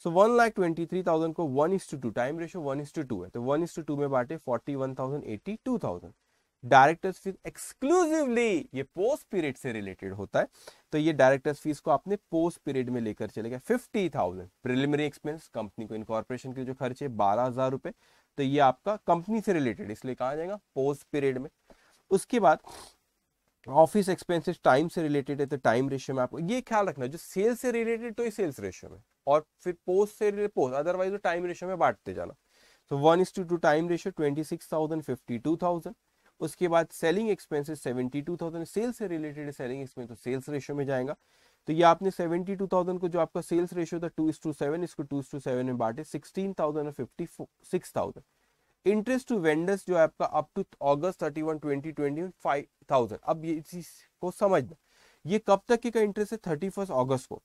so one lakh twenty three thousand को one is to two time ratio one is to two है तो वन इज टू टू में बांटे forty one thousand eighty two thousand directors fees exclusively ये पोस्ट पीरियड से related होता है तो ये डायरेक्टर्स फीस को आपने पोस्ट पीरियड में लेकर चले गए fifty thousand preliminary expense company को इनकॉर्पोरेशन के जो खर्च है बारह हजार रुपए तो ये आपका कंपनी से रिलेटेड इसलिए कहा जाएगा पोस्ट पीरियड में उसके बाद ऑफिस एक्सपेंसेस टाइम से रिलेटेड है तो टाइम रेशियो में आपको ये ख्याल रखना जो सेल्स से रिलेटेड तो ये सेल्स रेशियो में और फिर पोस्ट से रिलेटेड पोस्ट अदरवाइज तो टाइम रेशियो में बांटते जाना तो one is to two time ratio twenty six thousand fifty two thousand उसके बाद selling expenses seventy two thousand sales से रिलेटेड सेलिंग एक्सपेंस तो सेल्स रेशियो में जाएगा तो ये आपने सेवेंटी टू थाउजेंड को जो आपका सेल्स रेशियो था टू इस टू सेवन इसको टू टू सेवन में बांटे सिक्सटीन थाउजेंड और fifty six thousand interest to vendors जो आपका up to August thirty one twenty twenty five thousand अब ये चीज को समझना ये कब तक का इंटरेस्ट है थर्टी फर्स्ट ऑगस्ट को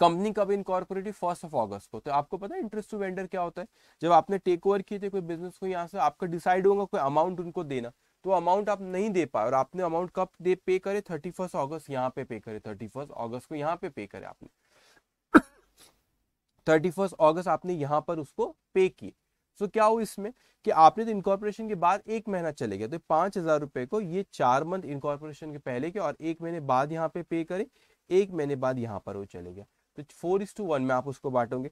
कंपनी कब इनकॉर्पोरेटिव फर्स्ट ऑफ ऑगस्ट को तो आपको पता है इंटरेस्ट टू वेंडर क्या होता है जब आपने टेक ओवर किए थे कोई बिजनेस को यहाँ से आपका डिसाइड होगा कोई अमाउंट उनको देना तो अमाउंट आप नहीं दे पाए और आपने अमाउंट कब दे पे करे थर्टी फर्स्ट ऑगस्ट यहाँ पे पे करे थर्टी फर्स्ट ऑगस्ट को यहाँ पे पे करे आपने थर्टी फर्स्ट ऑगस्ट आपने यहाँ पर उसको पे किए सो so, क्या हो इसमें कि आपने तो इनकॉर्पोरेशन के बाद एक महीना चले गया तो पांच हजार रुपए को ये चार मंथ इनकॉर्पोरेशन के पहले के और एक महीने बाद यहाँ पे पे करे एक महीने बाद यहाँ पर वो चले गया तो फोर इज टू वन में आप उसको बांटोगे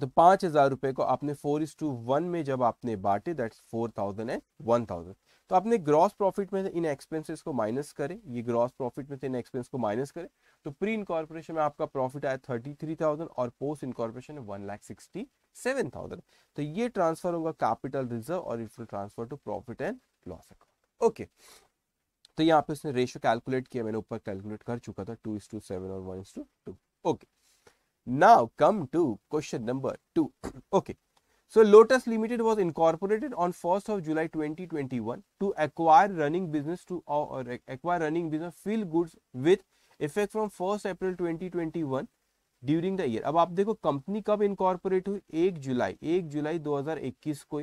तो पांच हज़ार रुपए को आपने फोर इज टू वन में जब आपने बांटे that four thousand and one thousand तो आपने ग्रॉस प्रॉफिट में इन एक्सपेंसेस को माइनस करें ये ग्रॉस प्रॉफिट में से इन एक्सपेंस को माइनस करें तो प्री इनकॉर्पोरेशन में आपका प्रॉफिट आया थर्टी थ्री थाउजेंड और पोस्ट इनकॉर्पोरेशन में one lakh sixty seven thousand तो ये ट्रांसफर होगा कैपिटल रिजर्व और it will transfer to profit and loss account okay तो यहाँ पे उसने रेशियो कैलकुलेट किया मैंने ऊपर कैलकुलेट कर चुका था टू इज टू सेवन और one is to two okay now come to question number two okay so Lotus Limited was incorporated on first of July twenty twenty one to acquire running business to acquire running business Feel Goods with effect from first April twenty twenty one during the year अब आप देखो company कब incorporate हुई एक जुलाई एक जुलाई 2021 को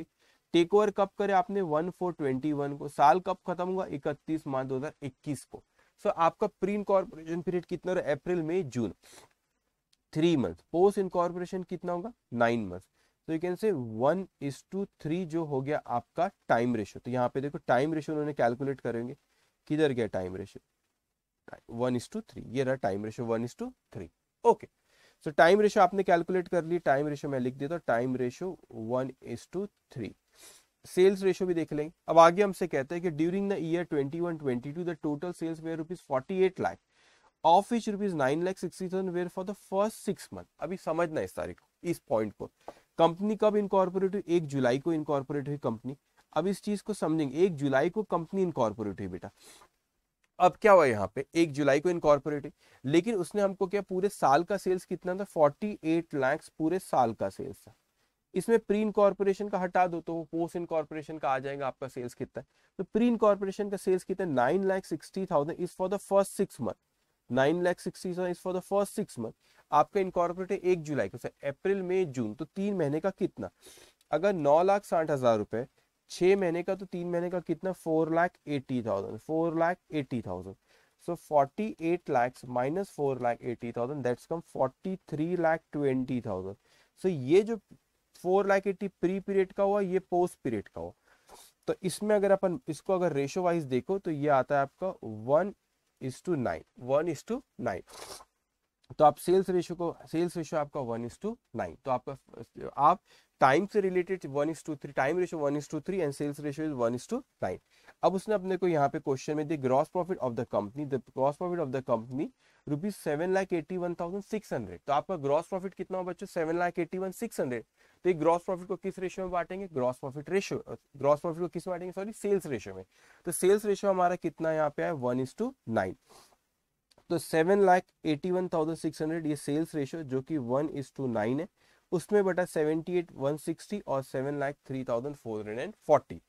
take over कब करे आपने 1421 को साल कब खत्म हुआ इकतीस मार्च 2021 को सो so, आपका प्री इनकॉर्पोरेशन पीरियड कितना अप्रैल मई जून थ्री मंथ पोस्ट इनकॉर्पोरेशन कितना होगा नाइन मंथ तो you can say one is to three जो हो गया आपका टाइम रेशियो तो यहाँ पे देखो टाइम रेशियो उन्होंने कैलकुलेट करेंगे किधर गया time ratio one is to three ये रहा time ratio one is to three okay so time ratio आपने कैलकुलेट कर ली टाइम रेशियो मैं लिख देता हूँ time ratio one is to three sales ratio भी देख लेंगे अब आगे हमसे कहते हैं कि during the year twenty one twenty two the total sales were rupees forty eight lakh of which rupees nine lakh sixty thousand were for the first six month अभी समझना इस तारीख को इस पॉइंट को कंपनी कब इनकॉर्पोरेट हुई एक जुलाई को इनकॉर्पोरेट हुई कंपनी अब इस चीज को समझेंगे एक जुलाई को कंपनी इनकॉर्पोरेट हुई बेटा अब क्या हुआ यहाँ पे एक जुलाई को इनकॉर्पोरेट हुई लेकिन उसने हमको क्या पूरे साल का सेल्स कितना था फोर्टी एट लैक्स पूरे साल का सेल्स था इसमें प्री इनकॉर्पोरेशन का हटा दो तो वो पोस्ट इनकॉर्पोरेशन का आ जाएगा आपका सेल्स कितना है तो प्री इनकॉर्पोरेशन का सेल्स कितना है nine lakh sixty thousand is for the first six month nine lakh sixty thousand for the first six month आपका इनकॉर्पोरेट है एक जुलाई को अप्रैल मई जून तो तीन महीने का कितना अगर नौ लाख साठ हजार रुपए छह महीने का तो तीन महीने का कितना four lakh eighty thousand four lakh eighty thousand so forty eight lakhs minus four lakh eighty thousand that's come forty three lakh twenty thousand so ये जो four lakh eighty pre period का हुआ ये पोस्ट पीरियड का हुआ तो इसमें अगर अपन इसको अगर रेशो वाइज देखो तो ये आता है आपका one is to nine one is to nine तो आप सेल्स रेशो को सेल्स रेशो आपका वन इज टू नाइन तो आपका आप टाइम से related one is to three time ratio one is to three and sales ratio is one is to nine अब उसने अपने को यहाँ पे क्वेश्चन में the gross profit of the company the gross profit of the company rupees seven lakh eighty one thousand six hundred तो आपका gross profit कितना हो बच्चों seven lakh eighty one six hundred तो ये ग्रॉस प्रॉफिट को किस रेशियो में बांटेंगे gross profit ratio gross profit को किस बांटेंगे सॉरी सेल्स रेशियो में तो सेल्स रेशियो हमारा कितना यहाँ पे है वन इज टू नाइन तो seven lakh eighty one thousand six hundred ये सेल्स रेशियो जो कि वन इज टू नाइन है उसमें बटा सेवेंटी एट वन सिक्सटी और seven lakh three thousand four hundred and forty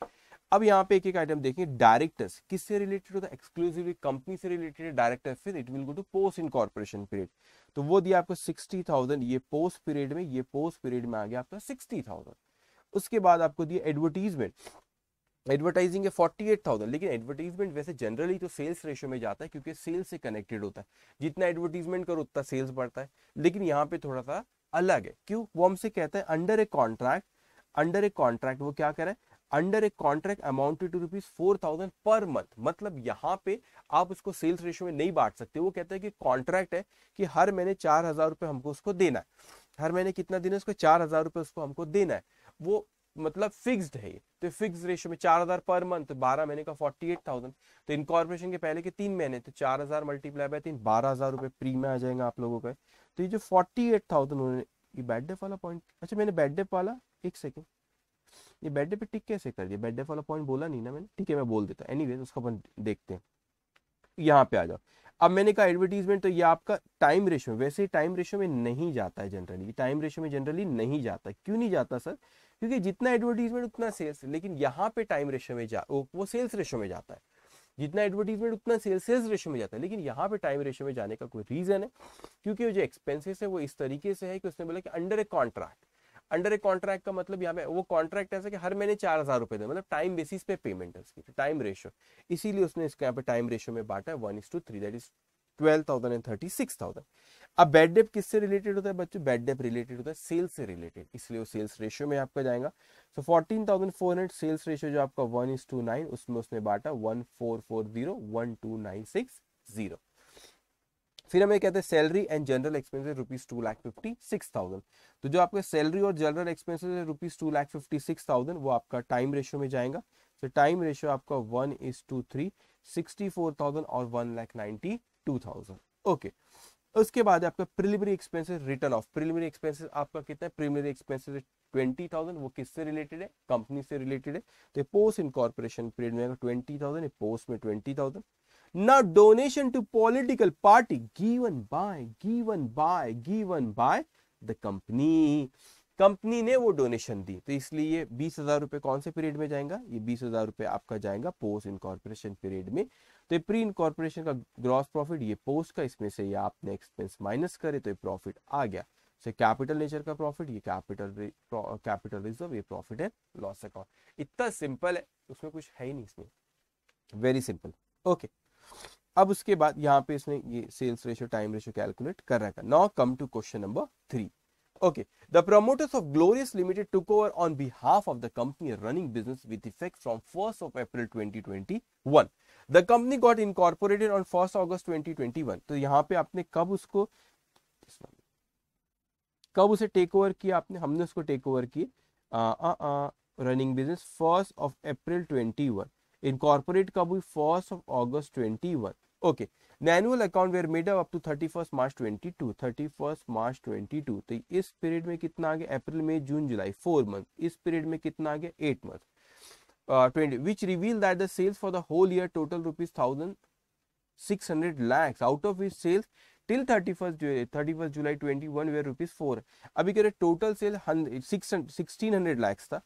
अब यहाँ पे एक एक आइटम देखिए डायरेक्टर्स किससे रिलेटेड होता है एक्सक्लूसिवली कंपनी से रिलेटेड डायरेक्टर फिर it will go to post incorporation period तो वो दिया आपको सिक्सटी थाउजेंड ये पोस्ट पीरियड में ये पोस्ट पीरियड में आ गया आपका सिक्सटी थाउजेंड उसके बाद आपको दिया एडवर्टीजमेंट एडवर्टाइजिंग है फोर्टी एट थाउजेंड लेकिन एडवर्टीजमेंट वैसे जनरली तो सेल्स रेशो में जाता है क्योंकि सेल्स से कनेक्टेड होता है जितना एडवर्टीजमेंट करो उतना सेल्स बढ़ता है लेकिन यहाँ पे थोड़ा सा अलग है क्यों वो हमसे कहता है under a contract under a contract वो क्या करें under a contract amounted to rupees four thousand per month मतलब यहाँ पे आप उसको सेल्स रेशो में नहीं बांट सकते वो कहता है कि कॉन्ट्रैक्ट है कि हर महीने चार हजार रुपये हमको उसको देना है हर महीने कितना देना है उसको चार हजार रुपये उसको हमको देना है वो मतलब फिक्स्ड है तो फिक्स रेशो में चार हजार पर मंथ बारह महीने का फोर्टी एट थाउजेंड तो इनकॉर्पोरेशन के पहले के तीन महीने तो चार हजार मल्टीप्लाई बाय तीन बारह हजार रुपये प्रीमियम आ जाएगा आप लोगों का तो ये जो फोर्टी एट थाउजेंड उन्होंने ये बैड डेप वाला पॉइंट अच्छा मैंने बैड डेप वाला एक सेकेंड ये बेड पे टिक कैसे कर दिया बेड वाला पॉइंट बोला नहीं ना मैंने ठीक है मैं बोल देता एनी anyway, उसको अपन देखते हैं यहाँ पे आ जाओ अब मैंने कहा एडवर्टीजमेंट तो ये आपका टाइम रेशो में वैसे ही टाइम रेशो में नहीं जाता है जनरली टाइम रेशो में जनरली नहीं जाता क्यों नहीं जाता सर क्योंकि जितना एडवर्टीजमेंट उतना सेल्स लेकिन यहाँ पे टाइम रेशो में जा वो, सेल्स रेशो में जाता है जितना एडवर्टीजमेंट उतना सेल्स सेल्स रेशो में जाता है लेकिन यहाँ पे टाइम रेशो में जाने का कोई रीजन है क्योंकि वो जो एक्सपेंसेस है वो इस तरीके से है कि उसने बोला कि under a contract under a contract का मतलब यहाँ पे वो कॉन्ट्रैक्ट ऐसा कि हर महीने चार हजार रुपए दे मतलब टाइम बेसिस पे पेमेंट है उसकी टाइम रेशो इसीलिए उसने इसको यहाँ पे टाइम रेशो में बांटा है one is to three that is twelve thousand and thirty six thousand अब बैड डेप किससे रिलेटेड होता है बच्चों बैड डेप रिलेटेड होता है सेल्स से रिलेटेड इसलिए वो सेल्स रेशियो में आपका जाएगा so fourteen thousand four hundred sales ratio जो आपका वन इज टू नाइन उसमें उसने बांटा one four four zero one two nine six zero फिर हमें कहते हैं salary and general expenses rupees two lakh fifty six thousand तो जो आपके सैलरी और जनरल एक्सपेंसेस है rupees two lakh fifty six thousand वो आपका टाइम रेशियो में जाएगा तो टाइम रेशियो आपका one is to three sixty four thousand और one lakh ninety two thousand okay उसके बाद आपका preliminary expenses return of preliminary expenses आपका कितना है प्रिलिमिनरी एक्सपेंसिस ट्वेंटी थाउजेंड वो किससे रिलेटेड है कंपनी से रिलेटेड है तो पोस्ट इनकॉर्पोरेशन पीरियड में ट्वेंटी थाउजेंड पोस्ट में twenty thousand Now, donation to political party given by, given by, given by the company. Company ने वो डोनेशन दी तो इसलिए ये बीस हजार रुपए कौन से पीरियड में जाएगा ये बीस हजार रुपए आपका जाएगा पोस्ट इनकॉर्पोरेशन पीरियड में तो ये प्री इनकॉर्पोरेशन का ग्रॉस प्रॉफिट ये पोस्ट का इसमें से ये आपने एक्सपेंस माइनस करे तो ये प्रॉफिट आ गया सो कैपिटल नेचर का प्रॉफिट ये कैपिटल कैपिटल रिजर्व ये प्रॉफिट एंड लॉस अकाउंट इतना सिंपल है उसमें कुछ है ही नहीं इसमें वेरी सिंपल ओके okay. अब उसके बाद यहाँ पे इसने ये sales ratio time ratio calculate कर रखा now come to question number three okay the promoters of Glorious Limited took over on behalf of the company running business with effect from first of April 2021 the company got incorporated on first August 2021 तो यहाँ पे आपने कब उसको कब उसे take over किया आपने हमने उसको टेक ओवर किए running business first of April 21 incorporate कब हुई first of August 21 okay annual account were made up to 31 March 22 31 March 22 तो इस पीरियड में कितना आ गया अप्रैल मई जून जुलाई फोर मंथ इस पीरियड में कितना आ गया eight month twenty which reveal that the sales for the whole year total rupees thousand six hundred lakhs out of is sales till thirty first thirty first July twenty one were rupees four अभी कह रहे total sixteen hundred lakhs था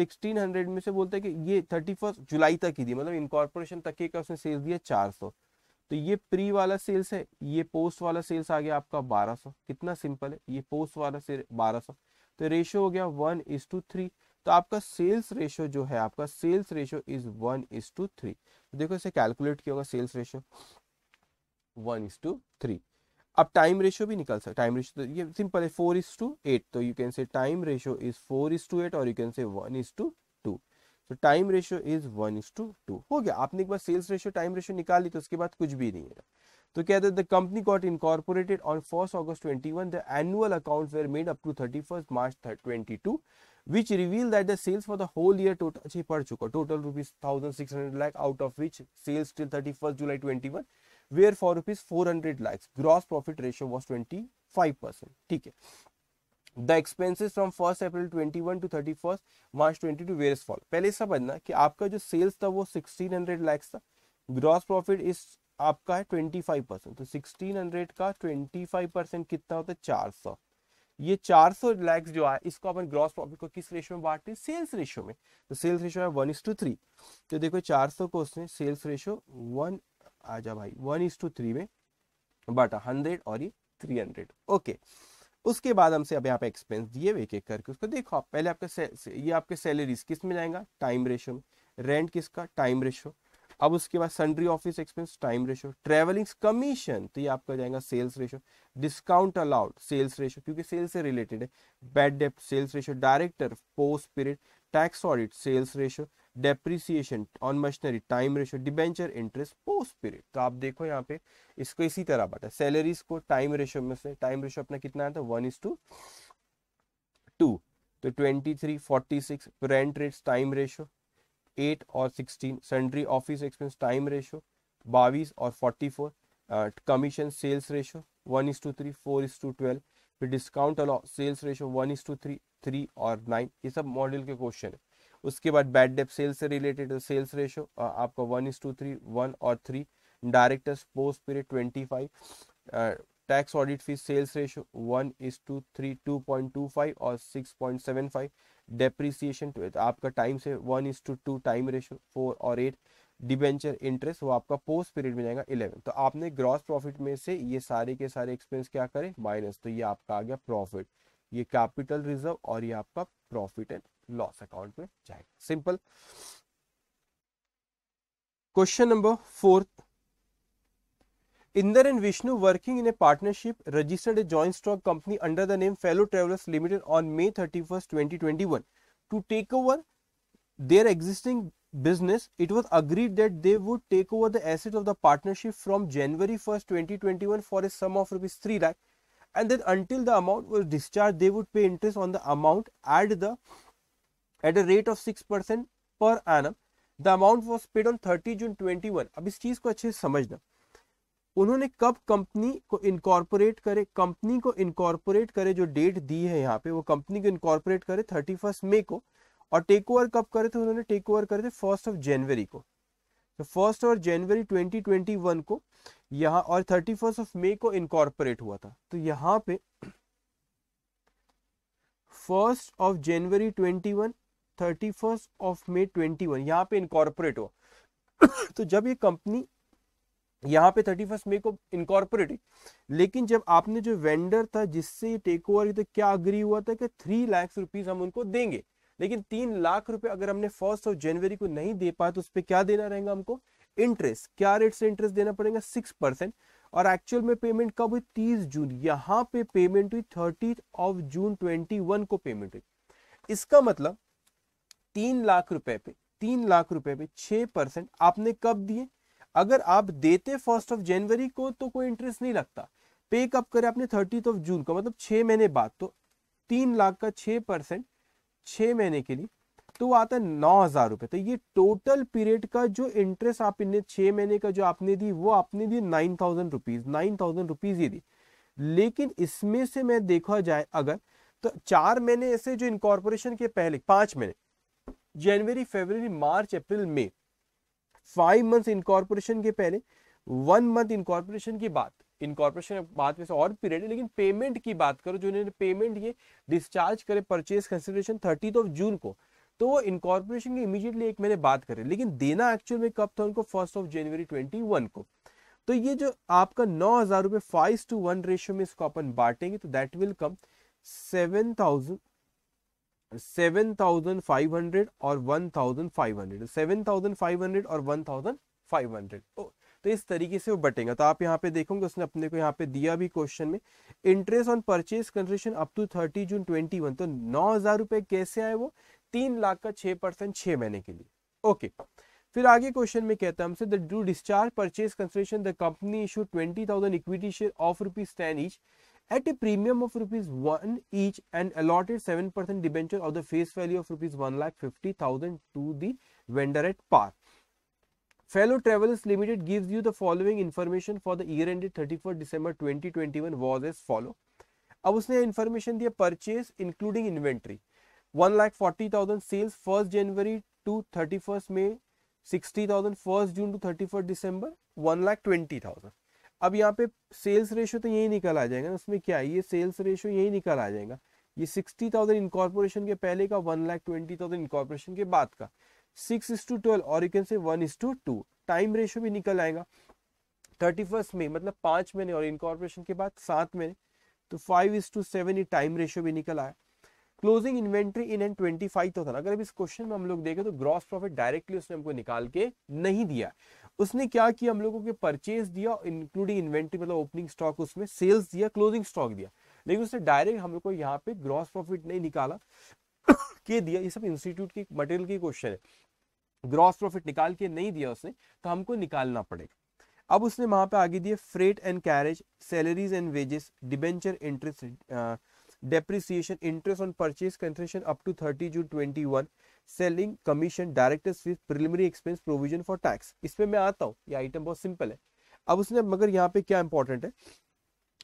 1600 में से बोलते हैं कि ये 31 जुलाई तक ही दी मतलब इनकॉर्पोरेशन तक के का उसने सेल्स दिया 400 तो ये प्री वाला सेल्स है ये पोस्ट वाला सेल्स आ गया आपका 1200 कितना सिंपल है ये पोस्ट वाला सेल 1200 तो रेशियो हो गया वन इज टू थ्री तो आपका सेल्स रेशियो जो है आपका sales ratio is one is to three देखो इसे कैलकुलेट किया होगा sales ratio one is to three अब टाइम रेशियो भी निकल सकता टाइम रेशियो तो ये सिंपल है फोर इज टू एट तो you can say time ratio is four is to eight और you can say one is to two तो time ratio is one is to two हो गया आपने एक बार सेल्स रेशियो टाइम रेशियो निकाल ली तो उसके बाद कुछ भी नहीं है तो कहते हैं the company got incorporated on first August twenty one the annual account were made up to thirty first March 22 which reveal that the sales for the whole year total अच्छा पढ़ चुका total rupees thousand six hundred lakh out of which sales till thirty first July twenty one four hundred lakhs gross profit ratio was twenty five percent ठीक है the expenses from first April one to first March two were fall पहले समझना कि आपका जो sales था वो hundred lakhs था ग्रॉस प्रॉफिट इस आपका है फाइव परसेंट तो हंड्रेड का फाइव परसेंट कितना होता है सौ ये सौ लैक्स जो है इसको अपन ग्रॉस प्रॉफिट को किस रेशियो में बांटते हैं सेल्स रेशियो में तो सेल्स रेशियो है वन इज टू थ्री तो देखो सौ को उसने सेल्स रेशो वन आ जा भाई वन इज टू थ्री में बाटा हंड्रेड और ये थ्री हंड्रेड ओके उसके बाद हमसे अब यहाँ पे एक्सपेंस दिए एक एक करके उसको देखो आप पहले आपके ये आपके सैलरीज किस में जाएगा टाइम रेशो में रेंट किसका टाइम रेशो अब उसके बाद sundry office expense time ratio travelling commission तो ये आपका जाएगा sales ratio discount allowed sales ratio क्योंकि सेल्स से रिलेटेड है बैड डेप्ट sales ratio director post period tax audit sales ratio depreciation on machinery time ratio debenture interest post period तो आप देखो यहाँ पे इसको इसी तरह बांटा सैलरीज को टाइम रेशो में से टाइम रेशो अपना कितना आया था वन इज टू टू तो twenty three forty six rent rate time ratio eight और sixteen sundry office expense time ratio बाईस और forty four commission sales ratio one is to three four is to twelve फिर discount allow sales ratio one is to three three और nine ये सब model के question है उसके बाद बैड डेप सेल्स से रिलेटेड सेल्स रेशो आपका one is to three one और three directors post period twenty five tax audit fees sales ratio one is to three two point two five और six point seven five depreciation आपका time से one is to two time ratio four और eight debenture interest वो आपका post period में जाएगा eleven तो आपने ग्रॉस प्रॉफिट में से ये सारे के सारे एक्सपेंस क्या करें माइनस तो ये आपका आ गया प्रॉफिट ये कैपिटल रिजर्व और ये आपका प्रॉफिट एंड लॉस अकाउंट में जाएगा simple question number fourth Inder and Vishnu working in a partnership registered a joint stock company under the name Fellow Travelers Limited on May 31st 2021 to take over their existing business it was agreed that they would take over the asset of the partnership from January 1st 2021 for a sum of rupees 3 lakh and that until the amount was discharged they would pay interest on the amount add the at a rate of six percent per annum the amount was paid on thirty June twenty one अब इस चीज को अच्छे से समझना उन्होंने कब company को इनकॉर्पोरेट करे कंपनी को इनकॉर्पोरेट करे जो डेट दी है यहाँ पे वो कंपनी को इनकॉर्पोरेट करे थर्टी फर्स्ट मे को और टेक ओवर कब करे थे उन्होंने टेक ओवर करे थे फर्स्ट ऑफ जनवरी को तो फर्स्ट ऑफ जनवरी 2021 को यहाँ और थर्टी फर्स्ट ऑफ मे को इनकॉर्पोरेट हुआ था तो यहाँ पे first of January 21 thirty first of May twenty one यहाँ पे इनकॉर्पोरेट हो तो जब ये कंपनी यहाँ पे थर्टी फर्स्ट मे को इनकॉर्पोरेट हुई लेकिन जब आपने जो वेंडर था जिससे ये टेक ओवर तो क्या अग्री हुआ था कि थ्री लाख रुपीज हम उनको देंगे लेकिन तीन लाख रुपए अगर हमने फर्स्ट ऑफ जनवरी को नहीं दे पाए तो उस पर क्या देना रहेगा हमको इंटरेस्ट क्या रेट से इंटरेस्ट देना पड़ेगा सिक्स परसेंट और एक्चुअल में पेमेंट कब हुई तीस जून यहाँ पे पेमेंट हुई thirty of June twenty one को पेमेंट हुई इसका मतलब तीन लाख रुपए पे तीन लाख रुपए पे छह परसेंट आपने कब दिए अगर आप देते फर्स्ट ऑफ जनवरी को तो कोई इंटरेस्ट नहीं लगता पे कब करें आपने थर्टीथ ऑफ जून को मतलब छह महीने बाद तो तीन लाख का छह परसेंट छह महीने के लिए तो वो आता है नौ हज़ार रुपए तो ये टोटल पीरियड का जो इंटरेस्ट आप इन छह महीने का जो आपने दी वो आपने दी nine thousand rupees nine thousand rupees ये दी लेकिन इसमें से मैं देखा जाए अगर तो चार महीने ऐसे जो इनकॉर्पोरेशन के पहले पांच महीने जनवरी फरवरी मार्च अप्रैल मई फाइव मंथ इनकॉर्पोरेशन के पहले वन मंथ इनकॉर्पोरेशन की बात इनकॉर्पोरेशन बात में से और पीरियड है लेकिन पेमेंट की बात करो जो इन्होंने पेमेंट ये डिस्चार्ज करे purchase consideration thirty of June को तो वो इनकॉर्पोरेशन की इमीडिएटली एक महीने बात करी लेकिन देना एक्चुअल में कब था उनको first of January twenty one को तो ये जो आपका नौ हजार रुपए फाइव टू वन रेशियो में इसको अपन बांटेंगे तो that will come seven thousand seven thousand five hundred और one thousand five hundred seven thousand five hundred और वन थाउजेंड फाइव हंड्रेड तो इस तरीके से वो बटेगा तो आप यहाँ पे देखोगे उसने अपने को यहाँ पे दिया भी क्वेश्चन में interest on purchase concession up to thirty June twenty one तो नौ हजार रुपए कैसे आए वो तीन लाख का छह परसेंट छह महीने के लिए ओके फिर आगे क्वेश्चन में कहता है हमसे the do discharge purchase concession the company issue twenty thousand equity share of rupees ten each at a premium of rupees 1 each and allotted 7% debenture of the face value of rupees 1 lakh 50,000 to the vendor at par. Fellow Travelers Limited gives you the following information for the year ended 31st December 2021 was as follow. अब उसने information दिया purchase including inventory one lakh forty thousand sales first January to thirty first May sixty thousand first June to thirty अब यहाँ पे sales ratio तो यही निकल आ जाएगा उसमें क्या है ये सेल्स रेशो यही निकल आ जाएगा ये सिक्सटी थाउजेंड इनकॉर्पोरेशन के पहले का one lakh twenty thousand incorporation के बाद का सिक्स इज टू ट्वेल्व और you can say one is to two time ratio भी निकल आएगा थर्टी फर्स्ट में मतलब पाँच महीने और इनकॉर्पोरेशन के बाद सात महीने तो फाइव इज टू सेवन ये टाइम रेशो भी निकल आया closing inventory in end twenty five thousand अगर अब इस क्वेश्चन में हम लोग देखें तो ग्रॉस प्रॉफिट डायरेक्टली उसने हमको निकाल के नहीं दिया उसने क्या किया हम लोगों के परचेज दिया इंक्लूडिंग इन्वेंट्री मतलब ओपनिंग स्टॉक उसमें सेल्स दिया क्लोजिंग स्टॉक दिया लेकिन उसने डायरेक्ट हम लोग को यहाँ पे ग्रॉस प्रॉफिट नहीं निकाला के दिया ये सब इंस्टीट्यूट के मटेरियल के क्वेश्चन है ग्रॉस प्रॉफिट निकाल के नहीं दिया उसने तो हमको निकालना पड़ेगा अब उसने वहां पे आगे दिए freight and carriage salaries and wages debenture interest depreciation interest on purchase concession up to thirty June twenty one selling commission directors fees preliminary expense provision for tax इस पर मैं आता हूँ ये आइटम बहुत सिंपल है अब उसने मगर यहाँ पे क्या इंपॉर्टेंट है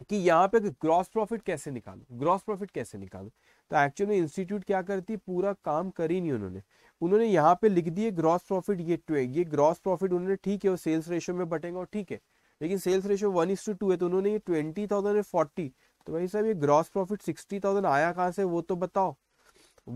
कि यहाँ पे ग्रॉस प्रॉफिट कैसे निकालो ग्रॉस प्रॉफिट कैसे निकालो तो एक्चुअली इंस्टीट्यूट क्या करती पूरा काम कर ही नहीं उन्होंने उन्होंने यहाँ पे लिख दिए ग्रॉस प्रॉफिट ये टू ये ग्रॉस प्रॉफिट उन्होंने ठीक है वो सेल्स रेशो में बटेंगे और ठीक है लेकिन sales ratio one is to two है तो उन्होंने ये ट्वेंटी थाउजेंड फोर्टी तो भाई साहब ये ग्रॉस प्रॉफिट सिक्सटी थाउजेंड आया कहाँ से वो तो बताओ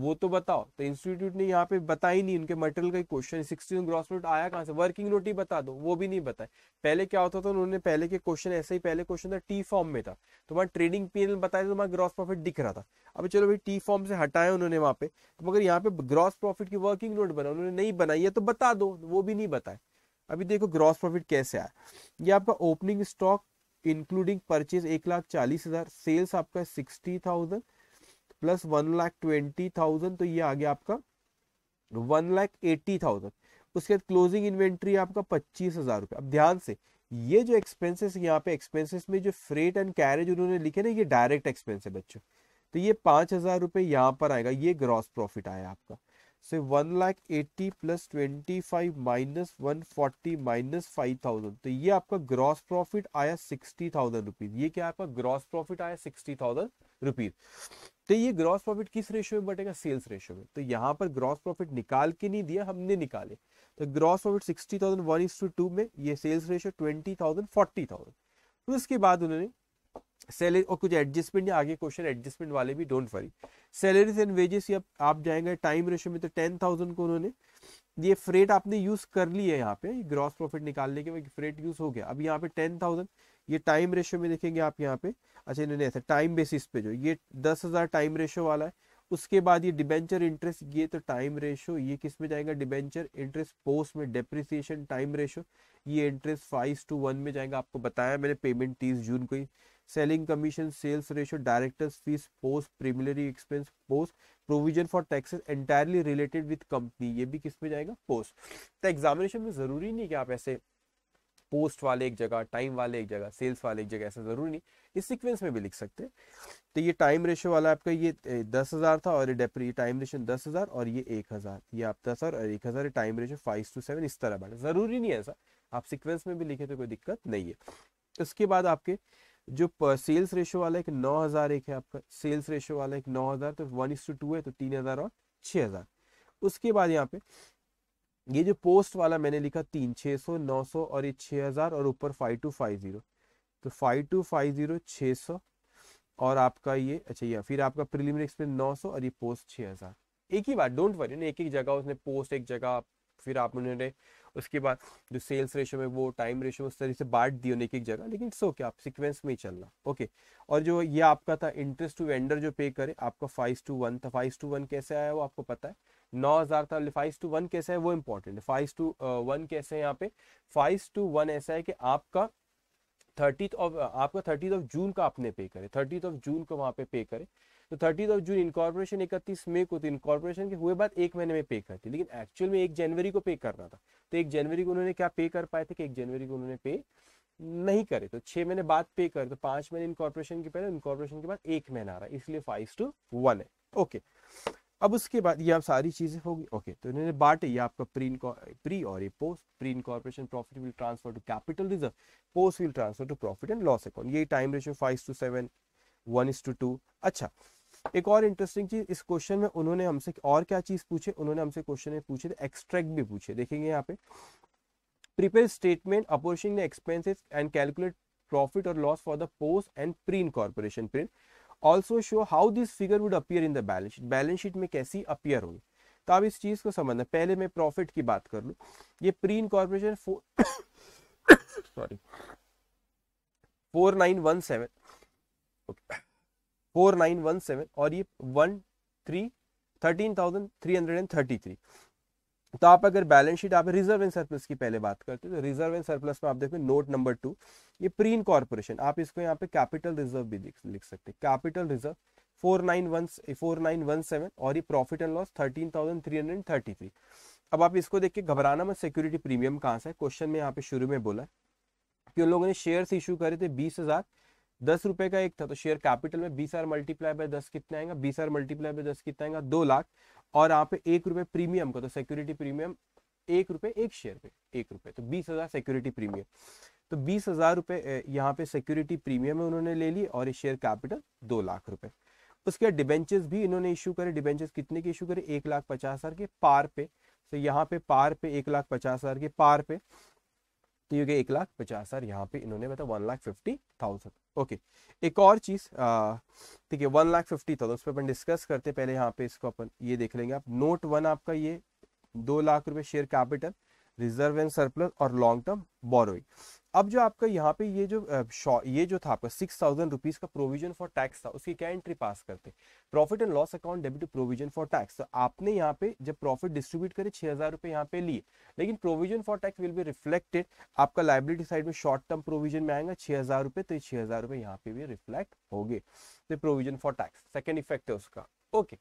वो तो बताओ तो इंस्टीट्यूट ने यहाँ पे बताई नहीं उनके मटेरियल का क्वेश्चन सिक्सटीन ग्रॉस नोट आया कहाँ से वर्किंग नोट ही बता दो वो भी नहीं बताए पहले क्या होता था उन्होंने पहले के क्वेश्चन ऐसे ही पहले क्वेश्चन था टी फॉर्म में था तो तुम्हारा ट्रेडिंग पीएनएल बताया तो तुम्हारा ग्रॉस प्रॉफिट दिख रहा था अब चलो भाई टी फॉर्म से हटाया उन्होंने वहाँ पे तो मगर यहाँ पे ग्रॉस प्रॉफिट की वर्किंग नोट बना उन्होंने नहीं बनाई है तो बता दो वो भी नहीं बताए अभी देखो ग्रॉस प्रॉफिट कैसे आया ये आपका ओपनिंग स्टॉक इंक्लूडिंग परचेज एक लाख चालीस हजार सेल्स आपका sixty thousand plus one lakh twenty thousand तो ये आ गया आपका वन लाख एट्टी थाउजेंड उसके बाद क्लोजिंग इन्वेंट्री आपका पच्चीस हजार रुपये अब ध्यान से ये जो एक्सपेंसेस यहाँ पे एक्सपेंसेस में जो फ्रेट एंड कैरेज उन्होंने लिखे ना ये डायरेक्ट एक्सपेंस है बच्चों तो ये पाँच हजार रुपये यहाँ पर आएगा ये ग्रॉस प्रॉफिट आया आपका so one lakh eighty plus twenty five minus one forty minus five thousand तो ये आपका ग्रॉस प्रॉफिट आया सिक्सटी थाउजेंड रुपीज ये क्या आपका ग्रॉस प्रॉफिट आया सिक्सटी थाउजेंड रुपीज तो ये ग्रॉस प्रॉफिट किस रेशियो में बटेगा सेल्स रेशियो में तो यहाँ पर ग्रॉस प्रॉफिट निकाल के नहीं दिया हमने निकाले तो gross profit sixty thousand one is to two में ये sales ratio twenty thousand forty thousand तो उसके बाद उन्होंने सैलरी और कुछ एडजस्टमेंट या आगे क्वेश्चन एडजस्टमेंट वाले भी don't worry salaries and wages या आप जाएंगे टाइम रेशो में तो टेन थाउजेंड को उन्होंने ये फ्रेट आपने यूज कर लिया है यहाँ पे ग्रॉस प्रॉफिट निकालने के फ्रेट यूज हो गया अब यहाँ पे टेन थाउजेंड ये टाइम रेशो में देखेंगे आप यहाँ पे अच्छा इन्होंने ऐसा टाइम बेसिस पे जो ये दस हज़ार टाइम रेशो वाला है उसके बाद ये डिबेंचर इंटरेस्ट ये तो टाइम रेशो ये किस में जाएगा डिबेंचर इंटरेस्ट पोस्ट में डेप्रिसिएशन टाइम रेशो ये इंटरेस्ट फाइव टू वन में जाएगा आपको बताया मैंने पेमेंट तीस जून को ही selling commission sales ratio directors fees post preliminary expense post provision for taxes entirely related with company ये भी किस में जाएगा पोस्ट तो एग्जामिनेशन में ज़रूरी नहीं कि आप ऐसे पोस्ट वाले एक जगह टाइम वाले एक जगह सेल्स वाले एक जगह ऐसा ज़रूरी नहीं इस सीक्वेंस में भी लिख सकते तो ये टाइम रेशो वाला आपका ये दस हज़ार था और ये डेप्री टाइम रेशो दस हज़ार और ये एक हज़ार ये आप दस हजार और एक हज़ार time ratio five to seven इस तरह बांटे ज़रूरी नहीं है ऐसा आप सिक्वेंस में भी लिखे तो कोई दिक्कत नहीं है उसके बाद आपके जो सेल्स रेशो वाला एक नौ हज़ार एक है आपका सेल्स रेशो वाला एक नौ हज़ार तो वन इस टू टू है तो तीन हज़ार और छह हज़ार उसके बाद यहाँ पे ये जो पोस्ट वाला मैंने लिखा तीन छः सौ नौ सौ और ये छः हज़ार और ऊपर फाइव टू फाइव ज़ीरो तो फाइव टू फाइव ज़ीरो छः सौ और आपका ये अच्छा ये फिर आपका प्रिलिमिनरी एक्सपेंस नौ सौ और ये पोस्ट छः हज़ार एक ही बात डोंट वरी ना एक एक जगह उसने पोस्ट एक जगह फिर आप उन्होंने उसके बाद जो सेल्स रेशो में वो टाइम रेशो उस तरीके से बांट दिए उन्हें एक जगह लेकिन सो क्या आप सिक्वेंस में ही चलना ओके और जो ये आपका था इंटरेस्ट टू वेंडर जो पे करे आपका फाइव टू वन था फाइव टू वन कैसे आया वो आपको पता है नौ हज़ार था फाइव टू वन कैसा है वो इम्पोर्टेंट है फाइव टू वन कैसे है यहाँ पे फाइव टू वन ऐसा है कि आपका थर्टी ऑफ आपका थर्टी ऑफ जून का आपने पे करे थर्टी ऑफ जून को वहाँ पे पे करे तो थर्टी ऑफ जून इनकॉर्पोरेशन इकतीस मई को तो इनकॉर्पोरेशन के हुए बाद एक महीने में पे करती लेकिन एक्चुअल में एक जनवरी को पे करना था तो एक जनवरी को उन्होंने क्या पे कर पाए थे कि एक जनवरी को उन्होंने पे नहीं करे तो छह महीने बाद पे करे तो पांच महीने इनकॉर्पोरेशन के पहले इनकॉर्पोरेशन के बाद एक महीना आ रहा है इसलिए फाइव टू वन है ओके okay. अब उसके बाद ये आप सारी चीज़ें होगी ओके तो इन्होंने बांटे ये आपका प्री प्री और ये post pre incorporation profit will transfer to capital reserve post will transfer to profit and loss account ये time ratio five to seven one is to two अच्छा एक और इंटरेस्टिंग चीज इस क्वेश्चन में उन्होंने हमसे और क्या चीज पूछे उन्होंने हमसे क्वेश्चन में पूछे थे एक्सट्रैक्ट भी पूछे देखेंगे यहाँ पे prepare statement apportion expenses and calculate profit और loss for the post and pre incorporation print also show how this figure would appear in the balance sheet balance sheet में कैसी अपियर होगी तो आप इस चीज़ को समझना पहले मैं प्रॉफिट की बात कर लू ये pre incorporation four sorry four nine one seven four nine one seven और ये one three thirteen thousand three hundred and thirty three तो आप अगर बैलेंस शीट आप रिजर्व एंड सरप्लस की पहले बात करते हैं तो रिजर्व एंड सरप्लस में आप देखो नोट नंबर टू ये प्री इनकॉर्पोरेशन आप इसको यहाँ पे कैपिटल रिजर्व भी लिख सकते हैं capital reserve four nine one four nine one seven और ये profit and loss thirteen thousand three hundred thirty three अब आप इसको देख के घबराना मत सिक्योरिटी प्रीमियम कहाँ से क्वेश्चन में यहाँ पे शुरू में बोला कि उन लोगों ने शेयर्स इशू करे थे बीस हज़ार दस रुपए का एक था तो शेयर कैपिटल में बीस आर मल्टीप्लाई बाय दस कितना आएगा बीस आर मल्टीप्लाई बाय दस कितना आएगा दो लाख और यहाँ पे एक रुपए प्रीमियम का तो सिक्योरिटी प्रीमियम एक रुपए एक शेयर पे एक रुपए तो बीस हजार सिक्योरिटी प्रीमियम तो बीस हजार रुपए यहाँ पे सिक्योरिटी प्रीमियम उन्होंने ले ली और शेयर कैपिटल दो लाख रुपए उसके बाद डिबेंचर्स भी इन्होंने इशू करे डिबेंचर्स कितने के इशू करे एक लाख पचास हजार के पार पे तो यहाँ पे पार पे एक लाख पचास हजार के पार पे तो ये एक लाख पचास हज़ार यहाँ पे इन्होंने बताया मतलब one lakh fifty thousand okay एक और चीज़ ठीक है वन लाख फिफ्टी थाउजेंड उस पर अपन डिस्कस करते हैं पहले यहाँ पे इसको अपन ये देख लेंगे आप नोट वन आपका ये दो लाख रुपए share capital reserve and surplus और लॉन्ग टर्म बोरोइंग अब जो आपका यहाँ पे ये जो ये जो था आपका सिक्स थाउजेंड रुपीज का प्रोविजन फॉर टैक्स था उसकी क्या एंट्री पास करते profit and loss account debit provision for tax तो आपने यहाँ पे जब प्रॉफिट डिस्ट्रीब्यूट करे छह हजार रुपए यहाँ पे लिए लेकिन provision for tax will be reflected आपका लाइबिलिटी साइड में शॉर्ट टर्म प्रोविजन में आएगा छह हजार रुपए तो छह हजार रुपए यहाँ पे भी रिफ्लेक्ट हो गए तो provision for tax second effect है उसका ओके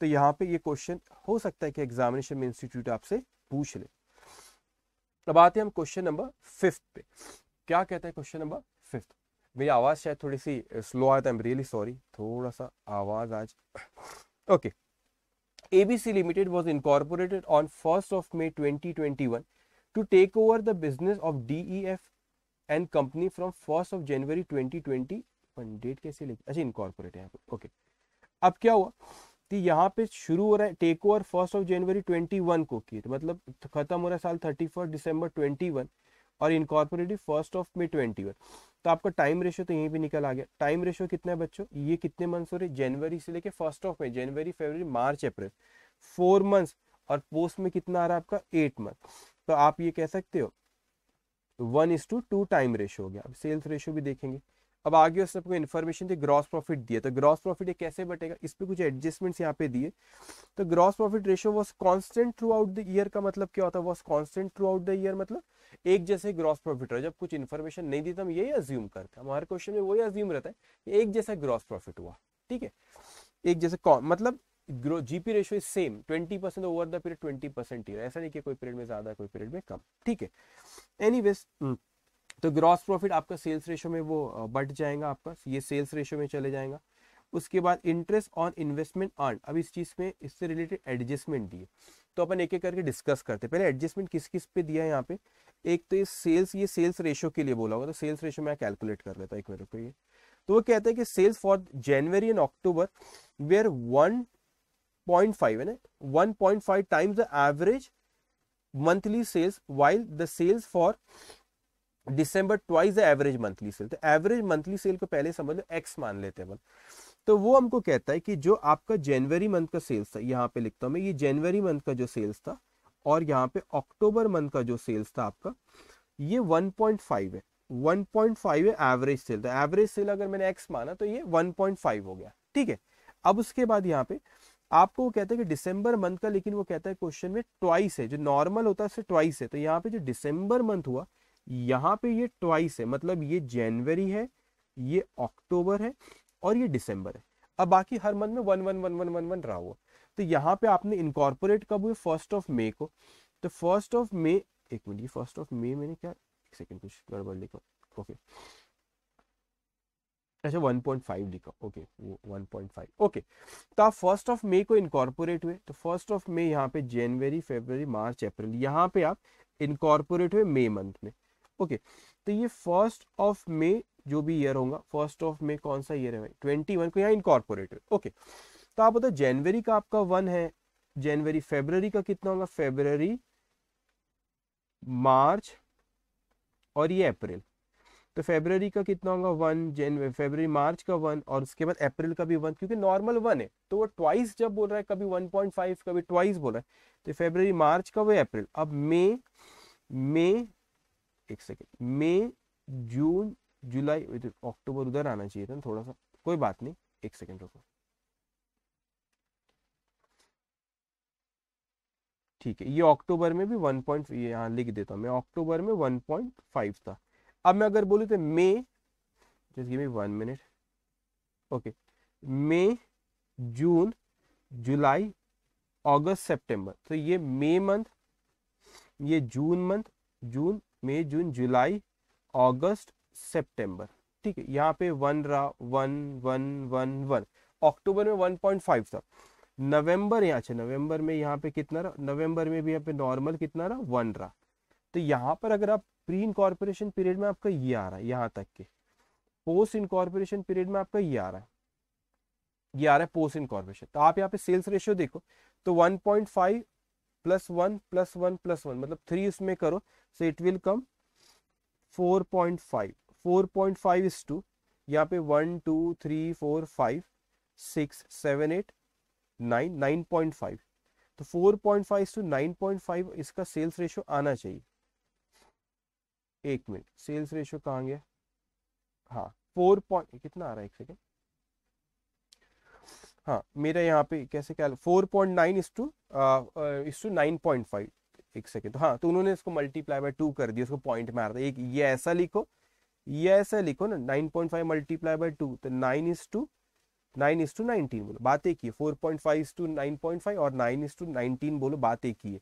तो यहाँ पे ये क्वेश्चन हो सकता है कि एग्जामिनेशन इंस्टीट्यूट आपसे पूछ ले अब आते हैं हम क्वेश्चन नंबर फिफ्थ पे क्या कहते हैं क्वेश्चन नंबर फिफ्थ मेरी आवाज़ शायद थोड़ी सी स्लो आया था आई एम रियली सॉरी थोड़ा सा आवाज़ आज okay ABC Limited was incorporated on 1st of May 2021 to take over the business of DEF and company from 1st of January 2020 date कैसे लिखी अच्छा इनकॉर्पोरेट है यहाँ okay. ओके अब क्या हुआ तो यहाँ पे शुरू हो रहा है take over first of January 21 को किए तो मतलब खत्म हो रहा है साल थर्टी फर्स्ट दिसंबर 21 और इनकॉर्पोरेटिव फर्स्ट ऑफ मे 21 तो आपका टाइम रेशो तो यहीं पे निकल आ गया टाइम रेशो कितना है बच्चों ये कितने मंथ्स हो रहे जनवरी से लेके first of May January February March April four months और पोस्ट में कितना आ रहा है आपका एट मंथ तो आप ये कह सकते हो one is to two time ratio हो गया अब सेल्स रेशो भी देखेंगे अब आगे उसने आपको इन्फॉर्मेशन दी ग्रॉस प्रॉफिट दिया तो ग्रॉस प्रॉफिट कैसे बटेगा इस पर कुछ एडजस्टमेंट्स यहाँ पे दिए तो gross profit ratio was constant throughout the year का मतलब क्या होता है was constant throughout the year मतलब एक जैसे ग्रॉस प्रॉफिट रहा जब कुछ इन्फॉर्मेशन नहीं दी तो हम यही अज्यूम करते हैं हमारे क्वेश्चन में वही अज्यूम रहता है एक जैसा ग्रॉस प्रॉफिट हुआ ठीक है एक जैसे कौन मतलब GP ratio is same twenty percent over the period twenty percent ही ऐसा नहीं कि कोई पीरियड में ज्यादा कोई पीरियड में कम ठीक है एनी तो ग्रॉस प्रॉफिट आपका सेल्स रेशो में वो बढ़ जाएगा आपका ये सेल्स रेशो में चले जाएगा उसके बाद इंटरेस्ट ऑन इन्वेस्टमेंट ऑन अब इस चीज़ में इससे रिलेटेड एडजस्टमेंट दिए तो अपन एक एक करके डिस्कस करते हैं पहले एडजस्टमेंट किस किस पे दिया है यहाँ पे एक तो ये सेल्स ये सेल्स रेशो के लिए बोला होगा तो सेल्स रेशो मैं कैलकुलेट कर लेता एक मेरे को ये तो वो कहते हैं कि sales for January and October were one point five है ना one point five times the average monthly sales while the sales for December twice है एवरेज मंथली सेल तो एवरेज मंथली सेल को पहले समझ लो एक्स मान लेते हैं तो वो हमको कहता है कि जो आपका जनवरी मंथ का सेल्स था यहाँ पे लिखता हूँ मैं ये जनवरी मंथ का जो सेल्स था और यहाँ पे अक्टूबर मंथ का जो सेल्स था आपका ये 1.5 है 1.5 है एवरेज सेल तो एवरेज सेल अगर मैंने एक्स माना तो ये 1.5 हो गया ठीक है अब उसके बाद यहाँ पे आपको वो कहता है कि दिसंबर मंथ का लेकिन वो कहता है क्वेश्चन में ट्वाइस है जो नॉर्मल होता है उससे ट्वाइस है तो यहाँ पे जो दिसंबर मंथ हुआ यहाँ पे ये ट्वाइस है मतलब ये जनवरी है ये अक्टूबर है और ये दिसंबर है अब बाकी हर मंथ में one one one one one one रहा हुआ तो यहाँ पे आपने इनकॉर्पोरेट कब हुए फर्स्ट ऑफ मे को तो फर्स्ट ऑफ मे एक मिनट ये फर्स्ट ऑफ मे मैंने क्या एक सेकेंड कुछ गड़बड़ लिखा ओके अच्छा फाइव लिखा ओके वो फाइव ओके तो आप फर्स्ट ऑफ मे को इनकॉर्पोरेट हुए तो फर्स्ट ऑफ मे यहाँ पे जनवरी फेबर मार्च अप्रैल यहाँ पे आप इनकॉर्पोरेट हुए मे मंथ में ओके तो ये फर्स्ट ऑफ मे जो भी ईयर होगा फर्स्ट ऑफ मे कौन सा ईयर है भाई ट्वेंटी वन को यहाँ इनकॉर्पोरेटेड ओके तो आप बताओ जनवरी का आपका वन है जनवरी फेबररी का कितना होगा फेबररी मार्च और ये अप्रैल तो फेबररी का कितना होगा वन जनवरी फेबररी मार्च का वन और उसके बाद अप्रैल का भी वन क्योंकि नॉर्मल वन है तो वो ट्वाइस जब बोल रहा है कभी वन पॉइंट फाइव कभी ट्वाइस बोल रहा है तो फेबररी मार्च का वो अप्रैल अब मे मे एक सेकेंड मई जून जुलाई अक्टूबर उधर आना चाहिए था थोड़ा सा कोई बात नहीं एक सेकेंड रुको ठीक है ये अक्टूबर में भी वन पॉइंट यहाँ लिख देता हूँ मैं अक्टूबर में वन पॉइंट फाइव था अब मैं अगर बोलू तो May just give me one minute okay मई जून जुलाई अगस्त सितंबर तो ये मई मंथ ये जून मंथ जून मई जून जुलाई अगस्त सितंबर ठीक है यहाँ पे वन रहा वन वन वन वन अक्टूबर में वन पॉइंट फाइव था नवंबर यहाँ अच्छा नवंबर में यहाँ पे कितना रहा नवंबर में भी यहाँ पे नॉर्मल कितना रहा वन रहा तो यहाँ पर अगर आप प्री इनकॉर्पोरेशन पीरियड में आपका ये आ रहा है यहाँ तक के पोस्ट इनकॉर्पोरेशन पीरियड में आपका ये आ रहा है ये आ रहा है पोस्ट इनकॉर्पोरेशन तो आप यहाँ पे सेल्स रेशियो देखो तो 1.5 plus one plus one plus one मतलब थ्री उसमें करो so it will come four point five four point five is two यहाँ पे one two three four five six seven eight nine nine point five तो four point five two nine point five इसका sales ratio आना चाहिए एक minute sales ratio कहाँ गया हाँ फोर पॉइंट कितना आ रहा है एक सेकेंड हाँ मेरा यहाँ पे कैसे क्या four point nine is two is two nine point five एक सेकेंड तो हाँ तो उन्होंने इसको मल्टीप्लाई बाय टू कर दिया उसको पॉइंट मार दिया एक ये ऐसा लिखो ये ऐसा लिखो ना nine point five multiply by two तो nine is two nine is two nineteen बोलो बात एक ही four point five is two nine point five और नाइन इस टू नाइनटीन बोलो बात एक ही है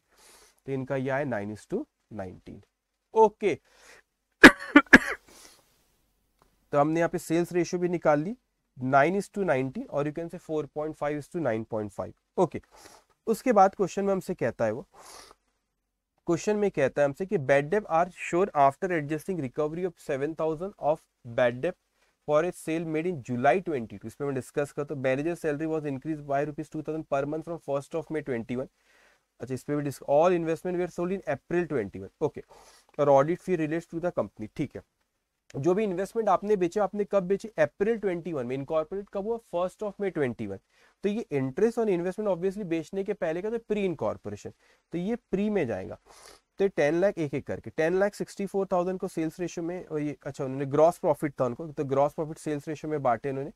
तो इनका यह है nine is two nineteen okay तो हमने यहाँ पे सेल्स रेशियो भी निकाल ली नाइन इज टू नाइनटी और you can say four point five is to nine point five okay उसके बाद क्वेश्चन में हमसे कहता है वो क्वेश्चन में कहता है हमसे कि bad debt are sure after adjusting recovery of seven thousand of bad debt for a sale made in July twenty two इसमें मैं डिस्कस करता हूँ manager salary was increase by rupees two thousand per month from first of May twenty one अच्छा इस पर भी disc all investment we are sold in April twenty one okay और audit fee relates to the company ठीक है जो भी investment आपने बेचे आपने कब बेचे अप्रैल 21 में इनकॉर्पोरेट कब हुआ फर्स्ट ऑफ मे 21 तो ये इंटरेस्ट ऑन इन्वेस्टमेंट ऑब्वियसली बेचने के पहले का तो प्री इनकॉर्पोरेशन तो ये प्री में जाएगा तो ये टेन लाख एक एक करके ten lakh sixty four thousand को सेल्स रेशो में और ये अच्छा उन्होंने ग्रॉस प्रॉफिट था उनको तो ग्रॉस प्रॉफिट सेल्स रेशो में बांटे उन्होंने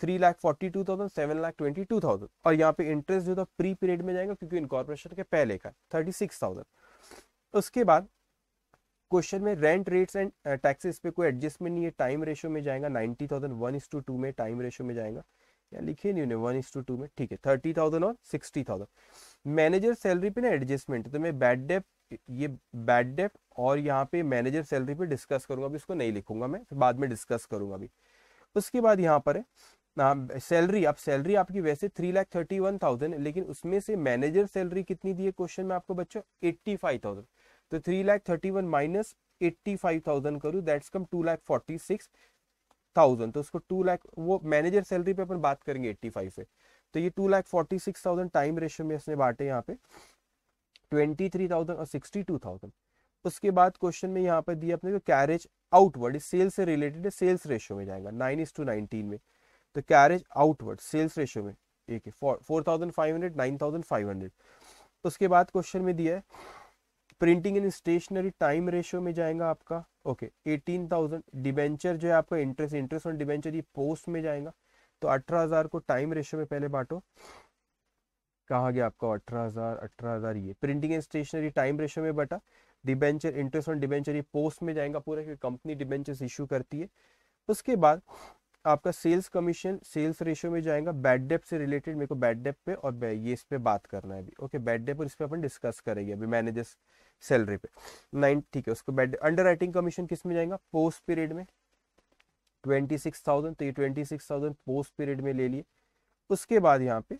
three lakh forty two thousand seven lakh twenty two thousand और यहाँ पे इंटरेस्ट जो था प्री पीरियड में जाएगा क्योंकि इनकॉर्पोरेशन के पहले का थर्टी सिक्स थाउजेंड उसके बाद क्वेश्चन में रेंट रेट्स एंड टैक्सेस पे कोई एडजस्टमेंट नहीं है टाइम रेशो में जाएगा ninety thousand one is to two में टाइम रेशो में जाएगा या लिखिए नहीं उन्हें वन इस टू टू में ठीक है थर्टी थाउजेंड और सिक्सटी थाउजेंड मैनेजर सैलरी पे ना एडजस्टमेंट तो मैं बैड डेप ये बैड डेप और यहाँ पे मैनेजर सैलरी पे डिस्कस करूंगा अभी इसको नहीं लिखूंगा मैं बाद में डिस्कस करूंगा अभी उसके बाद यहाँ पर सैलरी आप सैलरी आपकी वैसे three lakh thirty one thousand लेकिन उसमें से मैनेजर सैलरी कितनी दी है क्वेश्चन में आपको बच्चों एट्टी फाइव थाउजेंड तो three lakh thirty one minus eighty five thousand करूँ that's come two lakh forty six thousand तो उसको टू लैख वो मैनेजर सैलरी पे अपन बात करेंगे एट्टी फाइव पे तो ये two lakh forty six thousand time ratio में इसने बांटे यहाँ पे ट्वेंटी थ्री थाउजेंड और सिक्सटी टू थाउजेंड उसके बाद क्वेश्चन में यहाँ पर दिया अपने को कैरेज आउटवर्ड सेल्स से रिलेटेड है सेल्स रेशियो में जाएगा नाइन इज टू नाइनटीन में तो कैरेज आउटवर्ड सेल्स रेशियो में एक four thousand five hundred nine thousand five hundred उसके बाद क्वेश्चन में दिया है printing and stationery time ratio में जाएगा आपका ओके एटीन थाउजेंड डिबेंचर जो है आपका इंटरेस्ट इंटरेस्ट ऑन डिबेंचर ये पोस्ट में जाएगा तो अठारह हजार को टाइम रेशियो में पहले बांटो कहा गया आपका अठारह हजार अठारह हजार ये printing and stationery time ratio में बटा डिबेंचर इंटरेस्ट ऑन डिबेंचर ये पोस्ट में जाएगा पूरा क्योंकि कंपनी डिबेंचर्स इशू करती है उसके बाद आपका सेल्स कमीशन सेल्स रेशियो में जाएगा बैड डेप से रिलेटेड मेरे को बैड डेप पे और ये इस पे बात करना है अभी ओके बैड डेप और इस पर अपन डिस्कस करेंगे अभी मैनेजर्स सैलरी पे नाइन ठीक है उसको बैड अंडर राइटिंग कमीशन किस में जाएगा पोस्ट पीरियड में ट्वेंटी सिक्स थाउजेंड तो ये twenty six thousand post period में ले लिए उसके बाद यहाँ पे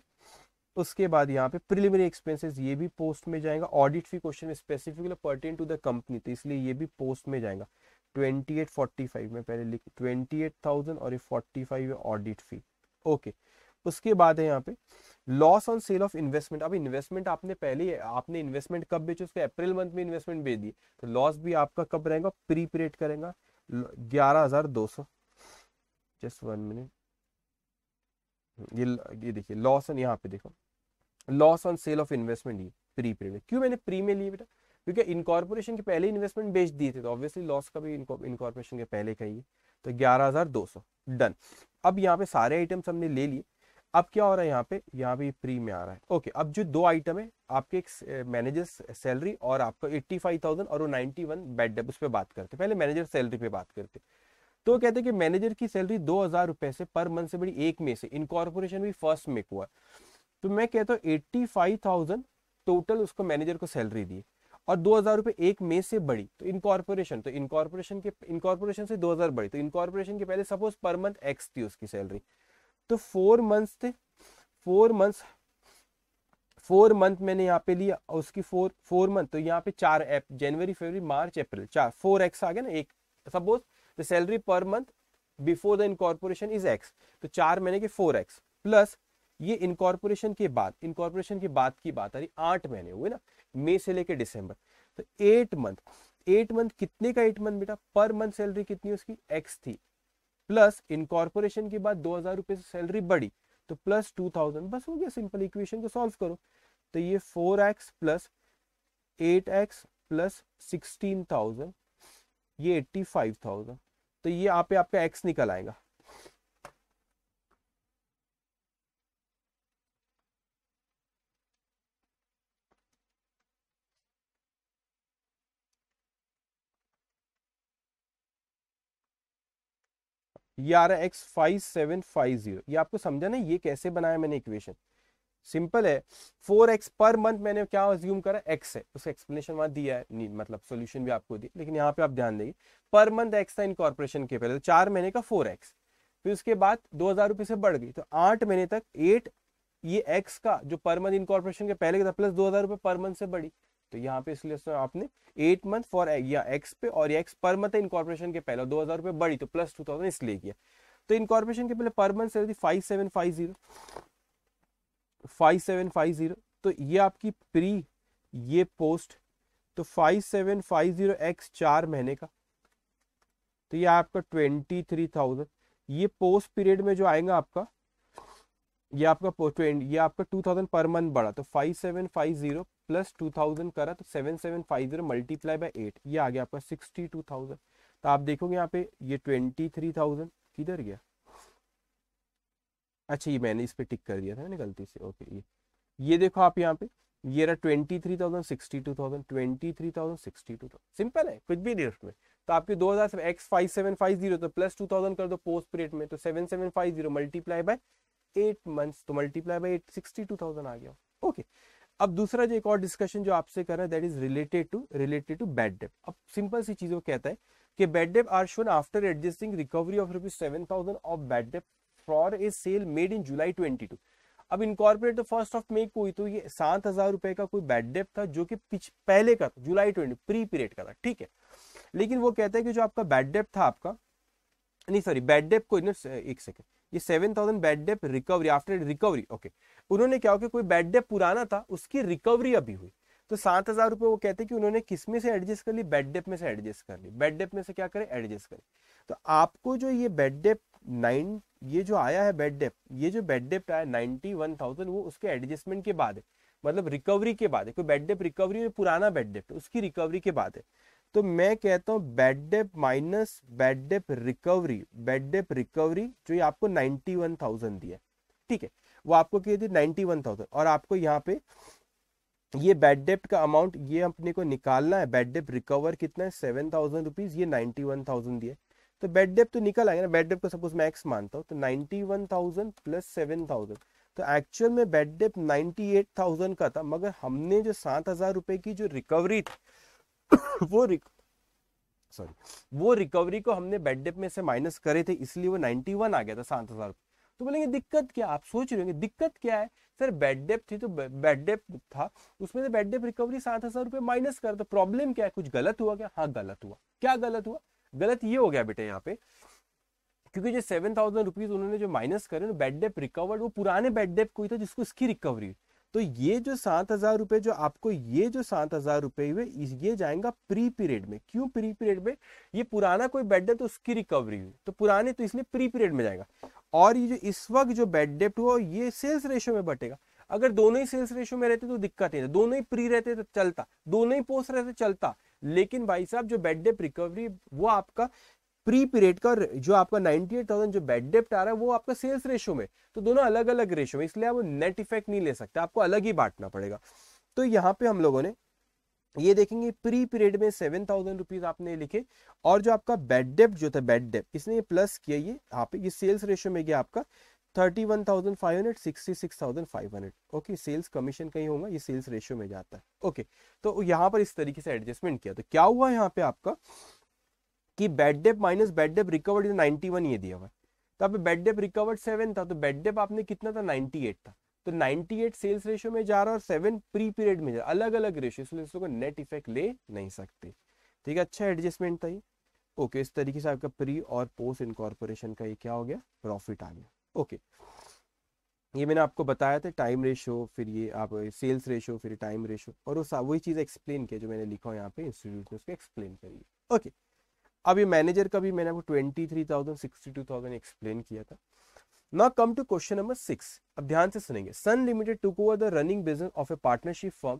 उसके बाद यहाँ पे प्रिलिमिनरी एक्सपेंसेस ये भी पोस्ट में जाएगा audit fee question specifically pertain to the company तो इसलिए ये भी पोस्ट में जाएगा ट्वेंटी एट फोर्टी फाइव में पहले लिख ट्वेंटी एट थाउजेंड और ये forty five audit fee okay okay. उसके बाद है यहाँ पे loss on sale of investment अब इन्वेस्टमेंट आपने पहले आपने इन्वेस्टमेंट कब बेची उसके अप्रैल मंथ में इन्वेस्टमेंट बेच दी तो लॉस भी आपका कब रहेगा प्री पीरियड करेगा ग्यारह जस्ट वन मिनट ये ये देखिए लॉस ऑन यहाँ पे देखो loss on sale of investment ये प्री पीरियड क्यों मैंने प्री में लिए बेटा क्योंकि इनकॉर्पोरेशन के पहले इन्वेस्टमेंट बेच दिए थे तो ऑब्वियसली लॉस का भी इनकॉर्पोरेशन के पहले का ही है तो ग्यारह हजार दो सौ डन अब यहाँ पे सारे आइटम्स हमने ले लिए अब क्या हो रहा है यहाँ पे यहाँ पे प्री में आ रहा है ओके अब जो दो आइटम है आपके एक मैनेजर सैलरी eh, और आपका 85,000 और वो 91 बेड उस पर बात करते पहले मैनेजर सैलरी पे बात करते तो कहते हैं कि मैनेजर की सैलरी दो हजार रुपए से पर मंथ से बड़ी एक में से इनकॉर्पोरेशन भी फर्स्ट में हुआ तो मैं कहता हूँ एट्टी फाइव थाउजेंड टोटल उसको मैनेजर को सैलरी दी और दो हजार रुपए एक मे से बड़ी तो इनकॉर्पोरेशन तो इनकॉर्पोरेशन के इनकॉर्पोरेशन से दो हजार बड़ी तो इनकॉर्पोरेशन के पहले सपोज पर मंथ एक्स थी उसकी सैलरी तो फोर मंथ्स थे फोर मंथ्स फोर मंथ मैंने यहाँ पे लिया और उसकी फोर फोर मंथ तो यहाँ पे चार एप जनवरी फरवरी मार्च अप्रैल चार फोर एक्स आ गया ना एक suppose the salary per month before the incorporation is x तो चार महीने के फोर एक्स प्लस ये इनकॉर्पोरेशन के बाद इनकॉर्पोरेशन के बाद की बात आ रही आठ महीने हुए ना मई से लेके दिसंबर तो एट मंथ एट मंथ कितने का एट मंथ बेटा पर मंथ सैलरी कितनी उसकी एक्स थी प्लस इनकॉर्पोरेशन के बाद दो हजार रुपए से सैलरी बढ़ी तो प्लस टू थाउजेंड बस हो गया सिंपल इक्वेशन को सॉल्व करो तो ये four x plus eight x plus sixteen thousand ये एट्टी फाइव थाउजेंड तो ये आप आपका एक्स निकल आएगा E ये आ रहा है x five seven five zero आपको समझा ना ये कैसे बनाया मैंने इक्वेशन सिंपल है फोर एक्स पर मंथ मैंने क्या अज्यूम करा एक्स है उसका एक्सप्लेनेशन वहां दिया है नहीं, मतलब सोल्यूशन भी आपको दिया लेकिन यहाँ पे आप ध्यान देंगे पर मंथ एक्स था इनकॉर्पोरेशन के पहले तो चार महीने का फोर एक्स फिर उसके बाद दो हजार रुपये से बढ़ गई तो आठ महीने तक एट ये एक्स का जो पर मंथ इनकॉर्पोरेशन के पहले का था प्लस दो हजार रुपये पर मंथ से बढ़ी तो यहाँ पे इसलिए सर आपने एट मंथ फॉर या एक्स पे और एक्स पर मंथ इनकॉर्पोरेशन के पहले दो हज़ार रुपए बढ़ी तो प्लस टू थाउजेंड इसलिए किया तो इनकॉर्पोरेशन के पहले पर मंथ से five seven five zero five seven five zero तो ये आपकी प्री ये पोस्ट तो five seven five zero x चार महीने का तो ये आपका ट्वेंटी थ्री थाउजेंड ये पोस्ट पीरियड में जो आएगा आपका ये आपका तो ये आपका टू थाउजेंड पर मंथ बढ़ा तो five seven five zero plus two thousand करा तो seven seven five zero multiply by eight ये आ गया आपका सिक्सटी टू थाउजेंड तो आप देखोगे यहाँ पे ये ट्वेंटी थ्री थाउजेंड किधर गया अच्छा ये मैंने इस पर टिक कर दिया था मैंने गलती से ओके ये ये देखो आप यहाँ पे ये रहा twenty three thousand sixty two thousand twenty three thousand sixty two thousand simple है कुछ भी नहीं उसमें तो आपके दो हज़ार x five seven five zero तो प्लस टू थाउजेंड कर दो पोस्ट पीरियड में तो seven seven five zero multiply by eight month तो multiply by eight sixty two thousand आ गया ओके अब दूसरा जो एक और डिस्कशन जो आपसे कर रहा है that is related to related to bad debt अब सिंपल सी चीज़ों कहता है कि bad debt are shown after adjusting recovery of rupees seven thousand of bad debt for a sale made in July twenty two अब incorporate तो first of May कोई तो ये सात हजार रुपए का कोई बैड डेप था जो कि पहले का था जुलाई ट्वेंटी प्री पीरियड का था ठीक है लेकिन वो कहता है कि जो आपका बैड डेप था आपका नहीं सॉरी बैड डेप को एक सेकेंड ये seven thousand bad debt recovery after recovery okay उन्होंने क्या हो कोई बैड डेप पुराना था उसकी रिकवरी अभी हुई तो सात हजार रुपए वो कहते कि उन्होंने किस में से एडजस्ट कर ली बेड डेप में से एडजस्ट कर ली बेड डेप में से क्या करें एडजस्ट करें तो आपको जो ये बेड डेप नाइन ये जो आया है बेड डेप ये जो बेड डेप आया नाइनटी वन थाउजेंड वो उसके एडजस्टमेंट के बाद है मतलब रिकवरी के बाद है कोई बेड डेप रिकवरी पुराना बेड डेप उसकी रिकवरी के बाद है तो मैं कहता हूं bad debt minus bad debt recovery bad debt recovery जो आपको नाइन्टी वन थाउजेंड दिया ठीक है वो आपको कह थे नाइन्टी वन थाउजेंड और आपको यहाँ पे ये बेड डेप्ट का अमाउंट ये अपने को निकालना है बेड डेप रिकवर कितना है सेवन थाउजेंड रुपीज ये नाइनटी वन थाउजेंड दिया तो बेड डेप तो निकल आएगा ना बेड डेप को सपोज मैं एक्स मानता हूँ तो ninety one thousand plus seven thousand तो एक्चुअल में bad debt ninety eight thousand का था मगर हमने जो सात हजार रुपए की जो रिकवरी थी वो सॉरी वो रिकवरी को हमने बेड डेप में से माइनस करे थे इसलिए वो 91 आ गया था सात हजार तो बोलेंगे दिक्कत क्या आप सोच रहे होंगे दिक्कत क्या है सर बेड डेप थी तो बेड डेप था उसमें से बेड डेप रिकवरी सात हजार रुपये माइनस कर तो प्रॉब्लम क्या है कुछ गलत हुआ क्या हाँ गलत हुआ क्या गलत हुआ गलत ये हो गया बेटे यहाँ पे क्योंकि जो सेवन थाउजेंड रुपीज उन्होंने जो माइनस करे बेड डेप रिकवर्ड वो पुराने बेड डेप कोई था जिसको इसकी रिकवरी हुई तो ये जो सात हजार रुपए जो आपको ये जो सात हजार रुपए हुए ये जाएगा प्री पीरियड में क्यों प्री पीरियड में ये पुराना कोई बेड डेट तो उसकी रिकवरी हुई तो पुराने तो इसलिए प्री पीरियड में जाएगा और ये जो इस वक्त जो बेड डेट हुआ ये सेल्स रेशियो में बटेगा अगर दोनों ही सेल्स रेशियो में रहते तो दिक्कत नहीं दोनों ही प्री रहते तो चलता दोनों ही पोस्ट रहते तो चलता लेकिन भाई साहब जो बेड डेप रिकवरी वो आपका प्री पीरियड का जो आपका 98,000 जो बेड डेप्ट आ रहा है वो आपका सेल्स रेशो में तो दोनों अलग अलग रेशो में इसलिए आप नेट इफेक्ट नहीं ले सकते आपको अलग ही बांटना पड़ेगा तो यहाँ पे हम लोगों ने ये देखेंगे प्री पीरियड में सेवन थाउजेंड रुपीज आपने लिखे और जो आपका बेड डेप्ट जो था बेड डेप्ट इसने ये प्लस किया ये आप ये सेल्स रेशो में गया आपका thirty one thousand five hundred sixty six thousand five hundred okay sales commission कहीं होगा ये सेल्स रेशियो में जाता है ओके okay, तो यहाँ पर इस तरीके से एडजस्टमेंट किया तो क्या हुआ यहाँ पे आपका कि bad debt minus bad debt recovered is ninety one ये दिया हुआ तो आप बेड डेप रिकवर्ड सेवन था तो बेड डेप आपने कितना था नाइनटी एट था तो 98 सेल्स रेशियो में जा रहा है और सेवन प्री पीरियड में जा रहा अलग अलग रेशियो इसलिए इसको नेट इफेक्ट ले नहीं सकते ठीक है अच्छा एडजस्टमेंट था ये ओके इस तरीके से आपका प्री और पोस्ट इनकॉर्पोरेशन का ये क्या हो गया प्रॉफिट आ गया ओके ये मैंने आपको बताया था टाइम रेशो फिर ये आप सेल्स रेशो फिर टाइम रेशो और वो वही चीज़ एक्सप्लेन किया जो मैंने लिखा हो यहाँ पे इंस्टीट्यूट ने उसको एक्सप्लेन करिए ओके okay. अब ये मैनेजर का भी मैंने आपको twenty three thousand sixty two thousand explain किया था ना come to question number six अब ध्यान से सुनेंगे Sun limited took the running business of a partnership firm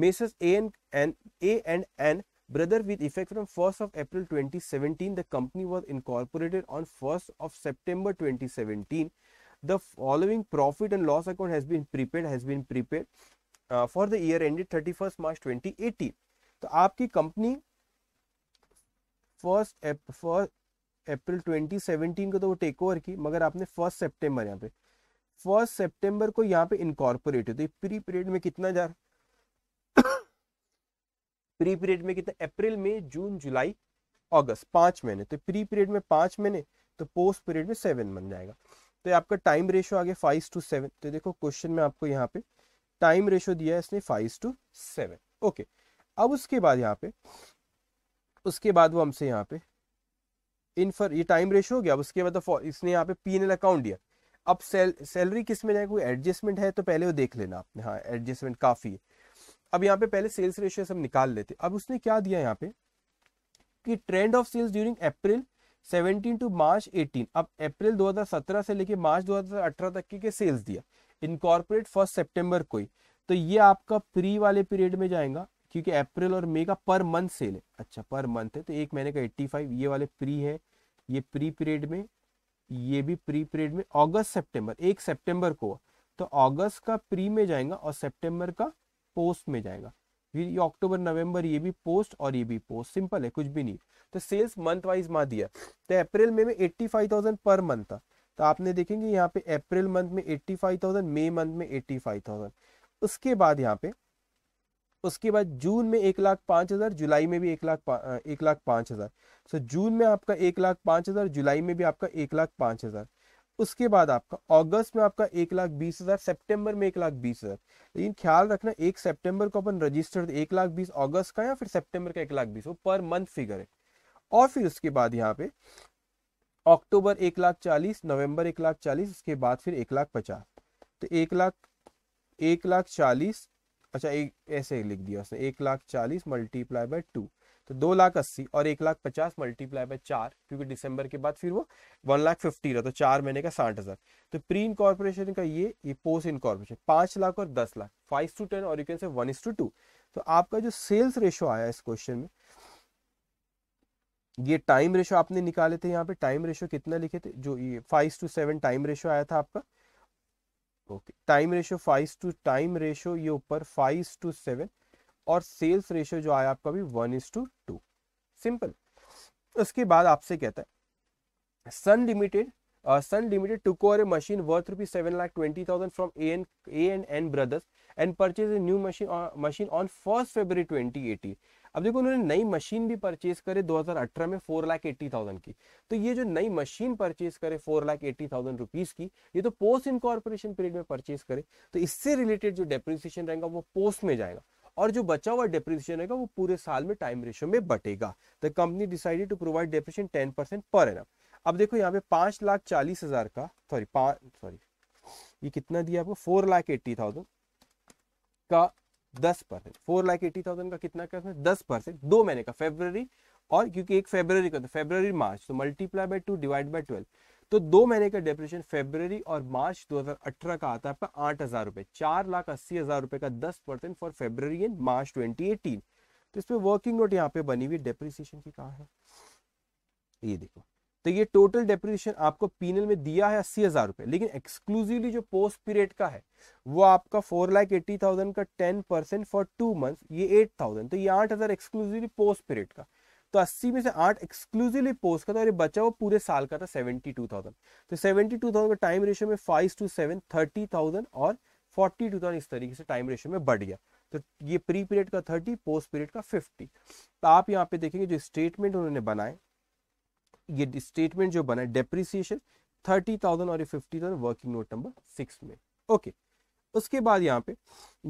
messrs A and N A and N brother with effect from first of April 2017 the company was incorporated on first of September 2017 the following profit and loss account has been prepared has been prepared uh, for the year ended 31st March 2018 तो आपकी company first April 2017 को तो वो take over की मगर आपने first September यहाँ पे फर्स्ट सेप्टेम्बर को यहाँ पे इनकॉर्पोरेट हुई तो प्री पीरियड में कितना जा रहा प्री पीरियड में कितना अप्रैल मई जून जुलाई अगस्त पांच महीने तो प्री पीरियड में पांच महीने तो पोस्ट पीरियड में सेवन बन जाएगा तो ये आपका टाइम रेशो आ गया फाइव टू सेवन तो देखो क्वेश्चन में आपको यहाँ पे टाइम रेशो दिया है इसने फाइव टू सेवन ओके अब उसके बाद यहाँ पे उसके बाद वो हमसे यहाँ पे इन फर ये टाइम रेशो हो गया उसके बाद तो इसने यहाँ पे पी अकाउंट दिया अब सेल सैलरी किस में जाए कोई एडजस्टमेंट है तो पहले वो देख लेना आपने हाँ एडजस्टमेंट काफ़ी है अब यहाँ पे पहले सेल्स रेशियो सब निकाल लेते अब उसने क्या दिया यहाँ पे कि trend of sales during April 17 to March 18 अब अप्रैल 2017 से लेके मार्च 2018 तक के सेल्स दिया इनकॉर्पोरेट फर्स्ट सेप्टेम्बर को ही तो ये आपका प्री वाले पीरियड में जाएगा क्योंकि अप्रैल और मई का पर मंथ सेल है अच्छा पर मंथ है तो एक महीने का एट्टी फाइव ये वाले प्री है ये प्री पीरियड में ये भी प्री पीरियड में अगस्त सेप्टेम्बर एक सेप्टेम्बर को तो अगस्त का प्री में जाएगा और सेप्टेम्बर का पोस्ट में जाएगा फिर ये अक्टूबर नवंबर ये भी पोस्ट और ये भी पोस्ट सिंपल है कुछ भी नहीं तो सेल्स मंथ वाइज माँ दिया तो अप्रैल में में eighty five thousand per month था तो आपने देखेंगे यहाँ पे अप्रैल मंथ में एट्टी फाइव थाउजेंड मई मंथ में एट्टी फाइव थाउजेंड उसके बाद यहाँ पे उसके बाद जून में एक लाख पाँच हज़ार जुलाई में भी एक लाख एक लाख पाँच हज़ार सो जून में आपका एक लाख पाँच हज़ार जुलाई में भी आपका एक लाख पाँच हज़ार उसके बाद आपका अगस्त में आपका एक लाख बीस हज़ार सेप्टेम्बर में एक लाख बीस हज़ार लेकिन ख्याल रखना एक सेप्टेम्बर को अपन रजिस्टर्ड एक लाख बीस अगस्त का या फिर सेप्टेम्बर का एक लाख बीस वो पर मंथ फिगर है और फिर उसके बाद यहाँ पे अक्टूबर एक लाख चालीस नवंबर एक लाख चालीस उसके बाद फिर एक लाख पचास तो एक लाख एक लाख चालीस अच्छा एक ऐसे लिख दिया उसने एक लाख चालीस मल्टीप्लाई बाय टू तो दो लाख अस्सी और एक लाख पचास मल्टीप्लाई बाय चार क्योंकि दिसंबर के बाद फिर वो वन लाख फिफ्टी रहा तो चार महीने का साठ हज़ार तो प्री इनकॉर्पोरेशन का ये ये पोस्ट इनकॉर्पोरेशन पांच लाख और दस लाख फाइव टू टेन और you can say one is to two तो आपका जो सेल्स रेशो आया इस क्वेश्चन में ये टाइम रेशो आपने निकाले थे यहाँ पे टाइम रेशो कितना लिखे थे जो ये five to seven time ratio आया था आपका okay time ratio five to time ratio ये ऊपर फाइव टू सेवन और सेल्स रेशो जो आया आपका भी one is to two simple उसके बाद आपसे कहता है Sun limited Sun limited took over a machine worth rupee seven lakh twenty thousand from A N A and N brothers and purchase a new machine machine on first favour twenty eighteen अब देखो उन्होंने नई machine भी purchase करे 2018 में four lakh eighty thousand की तो ये जो नई मशीन परचेज करे four lakh eighty thousand rupees की ये तो पोस्ट इनकॉर्पोरेशन पीरियड में परचेज करे तो इससे रिलेटेड जो डेप्रिसिएशन रहेगा वो पोस्ट में जाएगा और जो बचा हुआ डेप्रिसिएशन रहेगा वो पूरे साल में टाइम रेशो में बटेगा the company decided to provide depreciation ten percent per annum अब देखो यहाँ पे पांच लाख चालीस हजार का सॉरी सॉरी ये कितना दिया आपको फोर लाख एट्टी थाउजेंड का दस percent four lakh eighty thousand का कितना का उसमें दस परसेंट दो महीने का फेब्रवरी और क्योंकि एक फेब्रवरी का था फेब्रवरी मार्च तो multiply by two divide by twelve तो दो महीने का डेप्रेशन फेब्रवरी और मार्च 2018 का आता है आपका आठ हजार रुपए चार लाख अस्सी हजार रुपए का दस percent for February and March 2018 तो इसमें वर्किंग नोट यहाँ पे बनी हुई डेप्रिसिएशन की कहा है ये देखो तो ये टोटल डेप्रीशन आपको पीनल में दिया है अस्सी हज़ार रुपए लेकिन एक्सक्लूसिवली जो पोस्ट पीरियड का है वो आपका फोर लाख एट्टी थाउजेंड का ten percent for two month ये एट थाउजेंड तो ये आठ हज़ार एक्सक्लूसिवली पोस्ट पीरियड का तो अस्सी में से आठ एक्सक्लूसिवली पोस्ट का था तो और बचा वो पूरे साल का था सेवेंटी टू थाउजेंड तो सेवेंटी टू थाउजेंड का टाइम रेशियो में five to seven thirty thousand और फोर्टी टू थाउजेंड इस तरीके से टाइम रेशियो में बढ़ गया तो ये प्री पीरियड का थर्टी पोस्ट पीरियड का फिफ्टी तो आप यहाँ पे देखेंगे जो स्टेटमेंट उन्होंने बनाए ये स्टेटमेंट जो बना डेप्रिसिएशन थर्टी थाउजेंड और fifty thousand working note number six में ओके उसके बाद यहाँ पे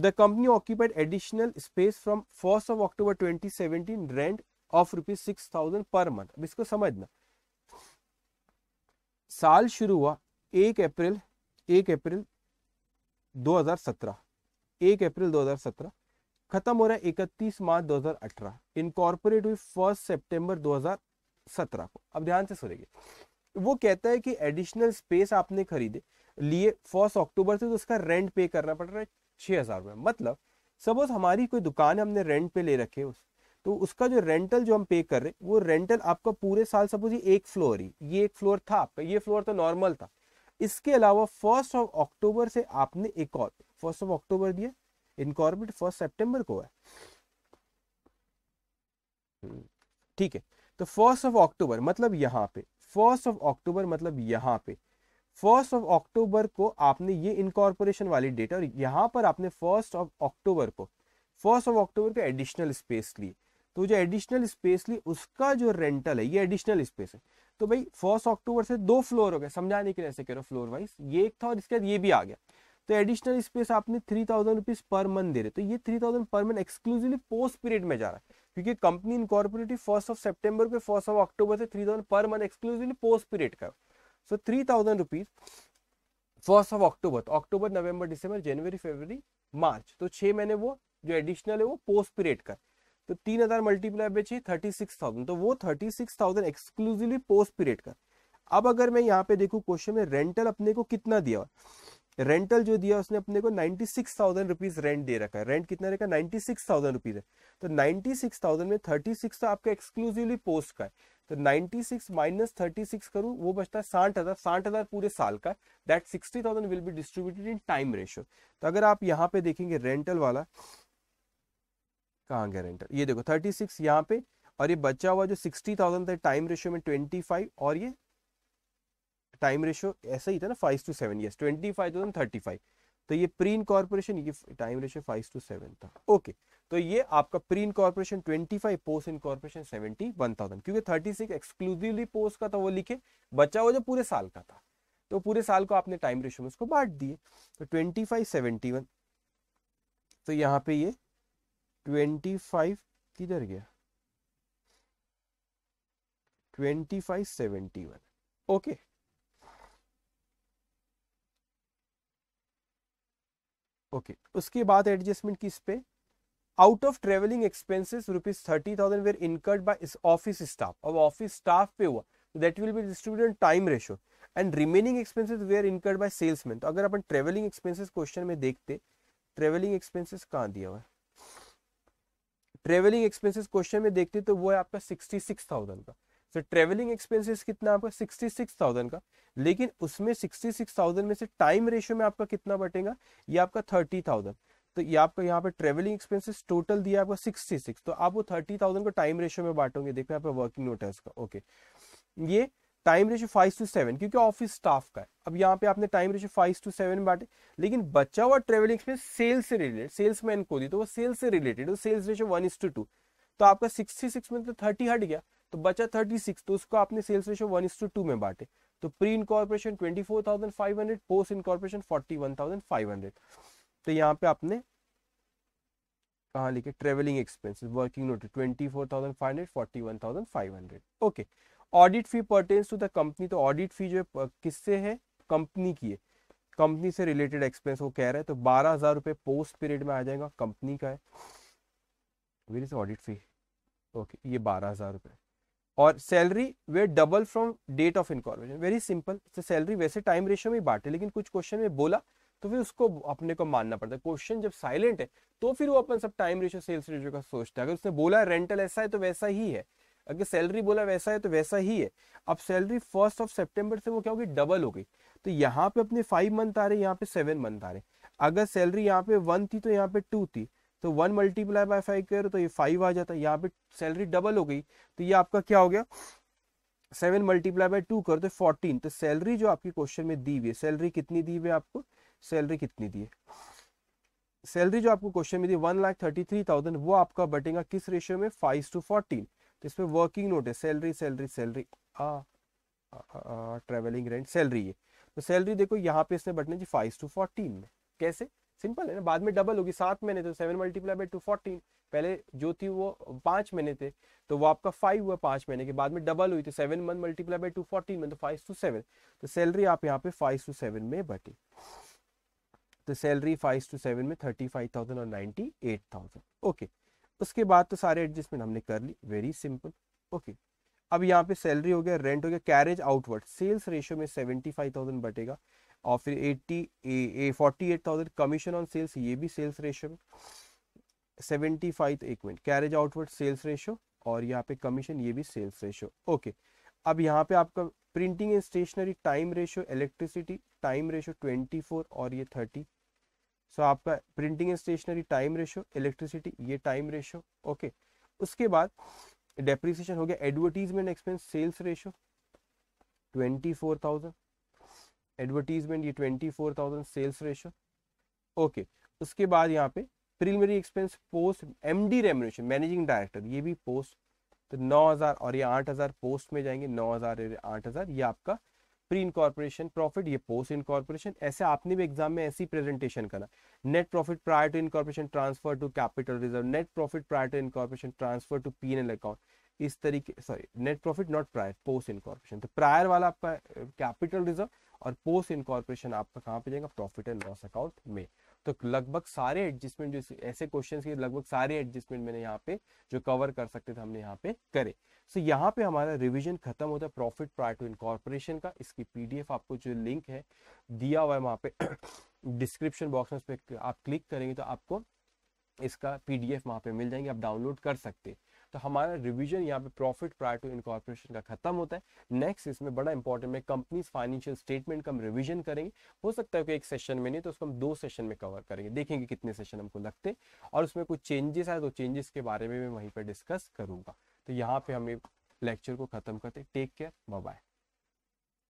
the company occupied additional space from first of October twenty seventeen rent of rupees six thousand per month अब इसको समझना साल शुरू हुआ एक अप्रैल एक अप्रैल 2017 एक अप्रैल 2017 खत्म हो रहा है इकतीस मार्च 2018 इनकॉर्पोरेट हुई फर्स्ट सितंबर 2018 सत्रह को अब ध्यान से सुनेंगे वो कहता है कि एडिशनल स्पेस आपने खरीदे लिए फर्स्ट अक्टूबर से तो उसका रेंट पे करना पड़ रहा है छः हज़ार रुपये मतलब सपोज हमारी कोई दुकान है हमने रेंट पे ले रखे उस तो उसका जो रेंटल जो हम पे कर रहे हैं वो रेंटल आपका पूरे साल सपोज ये एक फ्लोर ही ये एक फ्लोर था आपका ये फ्लोर तो नॉर्मल था इसके अलावा फर्स्ट ऑफ अक्टूबर से आपने एक और फर्स्ट ऑफ अक्टूबर दिया इनकॉर्बिट फर्स्ट सेप्टेम्बर को है हम्म, ठीक है तो फर्स्ट ऑफ अक्टूबर मतलब यहाँ पे फर्स्ट ऑफ अक्टूबर मतलब यहाँ पे फर्स्ट ऑफ अक्टूबर को आपने ये इनकॉर्पोरेशन वाली डेट और यहाँ पर आपने फर्स्ट ऑफ अक्टूबर को फर्स्ट ऑफ अक्टूबर को एडिशनल स्पेस ली तो जो एडिशनल स्पेस ली उसका जो रेंटल है ये एडिशनल स्पेस है तो भाई फर्स्ट अक्टूबर से दो फ्लोर हो गए समझाने के लिए ऐसे कह रहा हूँ फ्लोर वाइज ये एक था और इसके बाद ये भी आ गया तो एडिशनल स्पेस आपने three thousand rupees per month दे रहे तो ये three thousand per month exclusively post period में जा रहा है क्योंकि company incorporated first of September पे फर्स्ट ऑफ अक्टूबर से three thousand per month exclusively post period का so three thousand rupees first of October अक्टूबर नवंबर दिसंबर जनवरी फरवरी मार्च तो छह महीने वो जो एडिशनल है वो पोस्ट पीरियड का तो तीन हज़ार multiply by thirty six thousand तो वो thirty six thousand exclusively post period का अब अगर मैं यहाँ पे देखू क्वेश्चन में रेंटल अपने को कितना दिया रेंटल जो दिया उसने अपने को ninety six thousand rupees rent दे रखा है रेंट कितना रहेगा नाइन्टी सिक्स थाउजेंड रुपीज है तो नाइन्टी सिक्स थाउजेंड में थर्टी सिक्स तो आपका एक्सक्लूसिवली पोस्ट का है तो ninety six minus thirty six करूँ वो बचता है साठ हज़ार साठ हज़ार पूरे साल का that sixty thousand will be distributed in time ratio तो अगर आप यहाँ पे देखेंगे रेंटल वाला कहाँ गया रेंटल ये देखो थर्टी सिक्स यहाँ पे और ये बचा हुआ जो सिक्सटी थाउजेंड था टाइम रेशियो में ट्वेंटी फाइव और ये टाइम रेशो ऐसा ही था ना five to seven year twenty five to thirty five तो ये प्री इनकॉर्पोरेशन ये time ratio five to seven था ओके तो ये आपका pre incorporation twenty five post incorporation seventy one thousand क्योंकि थर्टी सिक्स एक्सक्लूसिवली पोस्ट का था वो लिखे बचा हुआ जो पूरे साल का था तो पूरे साल को आपने टाइम रेशो में उसको बांट दिए तो ट्वेंटी फाइव सेवेंटी वन तो यहाँ पे ये ट्वेंटी फाइव किधर गया twenty five seventy one okay okay okay. उसके बाद एडजस्टमेंट किस पे out of travelling expenses rupees thirty thousand were incurred by office staff अब ऑफिस स्टाफ पे हुआ that will be distributed time ratio and remaining expenses were incurred by salesman तो अगर अपन travelling expenses question में देखते travelling expenses कहाँ दिया हुआ ट्रेवलिंग एक्सपेंसिस क्वेश्चन में देखते तो वो है आपका सिक्सटी सिक्स थाउजेंड का सो ट्रेवलिंग एक्सपेंसेस कितना आपका सिक्सटी सिक्स थाउजेंड का लेकिन उसमें सिक्सटी सिक्स थाउजेंड में से टाइम रेशियो में आपका कितना बटेगा ये आपका थर्टी थाउजेंड तो ये आपका यहाँ पे ट्रेवलिंग एक्सपेंसेस टोटल दिया आपका सिक्सटी सिक्स तो आप वो थर्टी थाउजेंड को टाइम रेशियो में बांटोगे देखो यहाँ पे वर्किंग नोट है उसका ओके ये time ratio five to seven क्योंकि ऑफिस स्टाफ का है अब यहाँ पे आपने time ratio five to seven बांटे लेकिन बचा हुआ ट्रेवलिंग एक्सपेंस सेल्स से रिलेटेड सेल्समैन को दी तो वो सेल्स से related sales ratio one is to two तो आपका सिक्सटी सिक्स में तो थर्टी हट गया तो बचा थर्टी सिक्स तो उसको आपने sales ratio one is to two में बांटे तो pre incorporation twenty four thousand five hundred post incorporation forty one thousand five hundred तो यहाँ पे आपने कहा लिखे travelling expenses working note twenty four thousand five hundred forty one thousand five hundred okay audit fee pertains to the company तो audit fee जो है किससे है कंपनी की है कंपनी से रिलेटेड एक्सपेंस वो कह रहा है तो बारह हजार रुपए पोस्ट पीरियड में आ जाएगा कंपनी का है ऑडिट फी ओके ये बारह हजार रुपए और salary were double from date of incorporation very simple salary वैसे टाइम रेशियो में बांटे लेकिन कुछ क्वेश्चन में बोला तो फिर उसको अपने को मानना पड़ता है क्वेश्चन जब साइलेंट है तो फिर वो अपन सब टाइम रेशियो सेल्स रेशियो का सोचता है अगर उसने बोला रेंटल ऐसा है तो वैसा ही है अगर सैलरी बोला वैसा है तो वैसा ही है अब सैलरी फर्स्ट ऑफ सेप्टेम्बर से वो क्या होगी डबल हो गई तो यहाँ पे अपने फाइव मंथ आ रहे हैं यहाँ पे सेवन मंथ आ रहे हैं अगर सैलरी यहाँ पे वन थी तो यहाँ पे टू थी तो वन मल्टीप्लाई बाय फाइव करो तो ये फाइव आ जाता है यहाँ पे सैलरी डबल हो गई तो ये आपका क्या हो गया सेवन मल्टीप्लाई बाय टू करो तो फोर्टीन तो सैलरी जो आपकी क्वेश्चन में दी हुई है सैलरी कितनी दी हुई है आपको सैलरी कितनी दी है सैलरी जो आपको क्वेश्चन में दी one lakh thirty three thousand वो आपका बटेगा किस रेशियो में फाइव टू फोर्टीन तो इसमें वर्किंग नोट है salary salary salary travelling rent salary है तो सैलरी देखो यहाँ पे इसने बटने जी फाइव टू फोर्टीन में कैसे सिंपल है ना बाद में डबल होगी सात महीने तो seven multiply by two fourteen पहले जो थी वो पाँच महीने थे तो वो आपका फाइव हुआ पाँच महीने के बाद में डबल हुई तो seven month multiply by two fourteen month तो फाइव टू सेवन तो सैलरी आप यहाँ पे फाइव टू सेवन में बटी तो सैलरी फाइव टू सेवन में थर्टी फाइव थाउजेंड और नाइन्टी एट थाउजेंड ओके उसके बाद तो सारे एडजस्टमेंट हमने कर ली वेरी सिंपल ओके अब यहाँ पे सैलरी हो गया रेंट हो गया कैरेज आउटवर्ड सेल्स रेशियो में सेवेंटी फाइव थाउजेंड बटेगा और फिर eighty a forty eight thousand commission on sales ये भी सेल्स रेशो में सेवेंटी फाइव एक minute carriage outward sales ratio और यहाँ पे कमीशन ये भी सेल्स रेशो ओके अब यहाँ पे आपका printing and stationery time ratio electricity time ratio twenty four और ये थर्टी सो so, आपका printing and stationery time ratio electricity ये टाइम रेशो ओके उसके बाद डेप्रिसिएशन हो गया advertisement expense sales ratio twenty four thousand advertisement ये twenty four thousand sales ratio okay उसके बाद यहाँ पे preliminary expense post M D remuneration managing director ये भी पोस्ट तो नौ हज़ार और ये आठ हज़ार पोस्ट में जाएंगे नौ हज़ार आठ हज़ार ये आपका प्री इनकॉर्पोरेशन प्रॉफिट ये पोस्ट इनकॉर्पोरेशन ऐसे आपने भी एग्जाम में ऐसी प्रेजेंटेशन करना net profit prior to incorporation transfer to capital reserve net profit prior to incorporation transfer to P N account इस तरीके sorry net profit not prior post incorporation तो प्रायर वाला आपका कैपिटल uh, रिजर्व और post incorporation आपका कहाँ पे जाएगा प्रॉफिट एंड लॉस अकाउंट में तो लगभग सारे एडजस्टमेंट जो ऐसे क्वेश्चन के लगभग सारे एडजस्टमेंट मैंने यहाँ पे जो कवर कर सकते थे हमने यहाँ पे करे सो so, यहाँ पे हमारा रिविजन खत्म होता है प्रॉफिट प्रायर टू इनकॉर्पोरेशन का इसकी पीडीएफ आपको जो लिंक है दिया हुआ है वहाँ पे डिस्क्रिप्शन बॉक्स में आप क्लिक करेंगे तो आपको इसका पीडीएफ वहाँ पे मिल जाएंगे आप डाउनलोड कर सकते हैं तो हमारा रिविजन यहाँ पे प्रॉफिट प्रायर टू इनकॉर्पोरेशन का खत्म होता है नेक्स्ट इसमें बड़ा इंपॉर्टेंट है कंपनीज फाइनेंशियल स्टेटमेंट का हम रिविजन करेंगे हो सकता है कि एक सेशन में नहीं तो उसको हम दो सेशन में कवर करेंगे देखेंगे कितने सेशन हमको लगते और उसमें कुछ चेंजेस आए तो चेंजेस के बारे में मैं वहीं पर डिस्कस करूंगा तो यहाँ पे हमें लेक्चर को खत्म करते टेक केयर बाय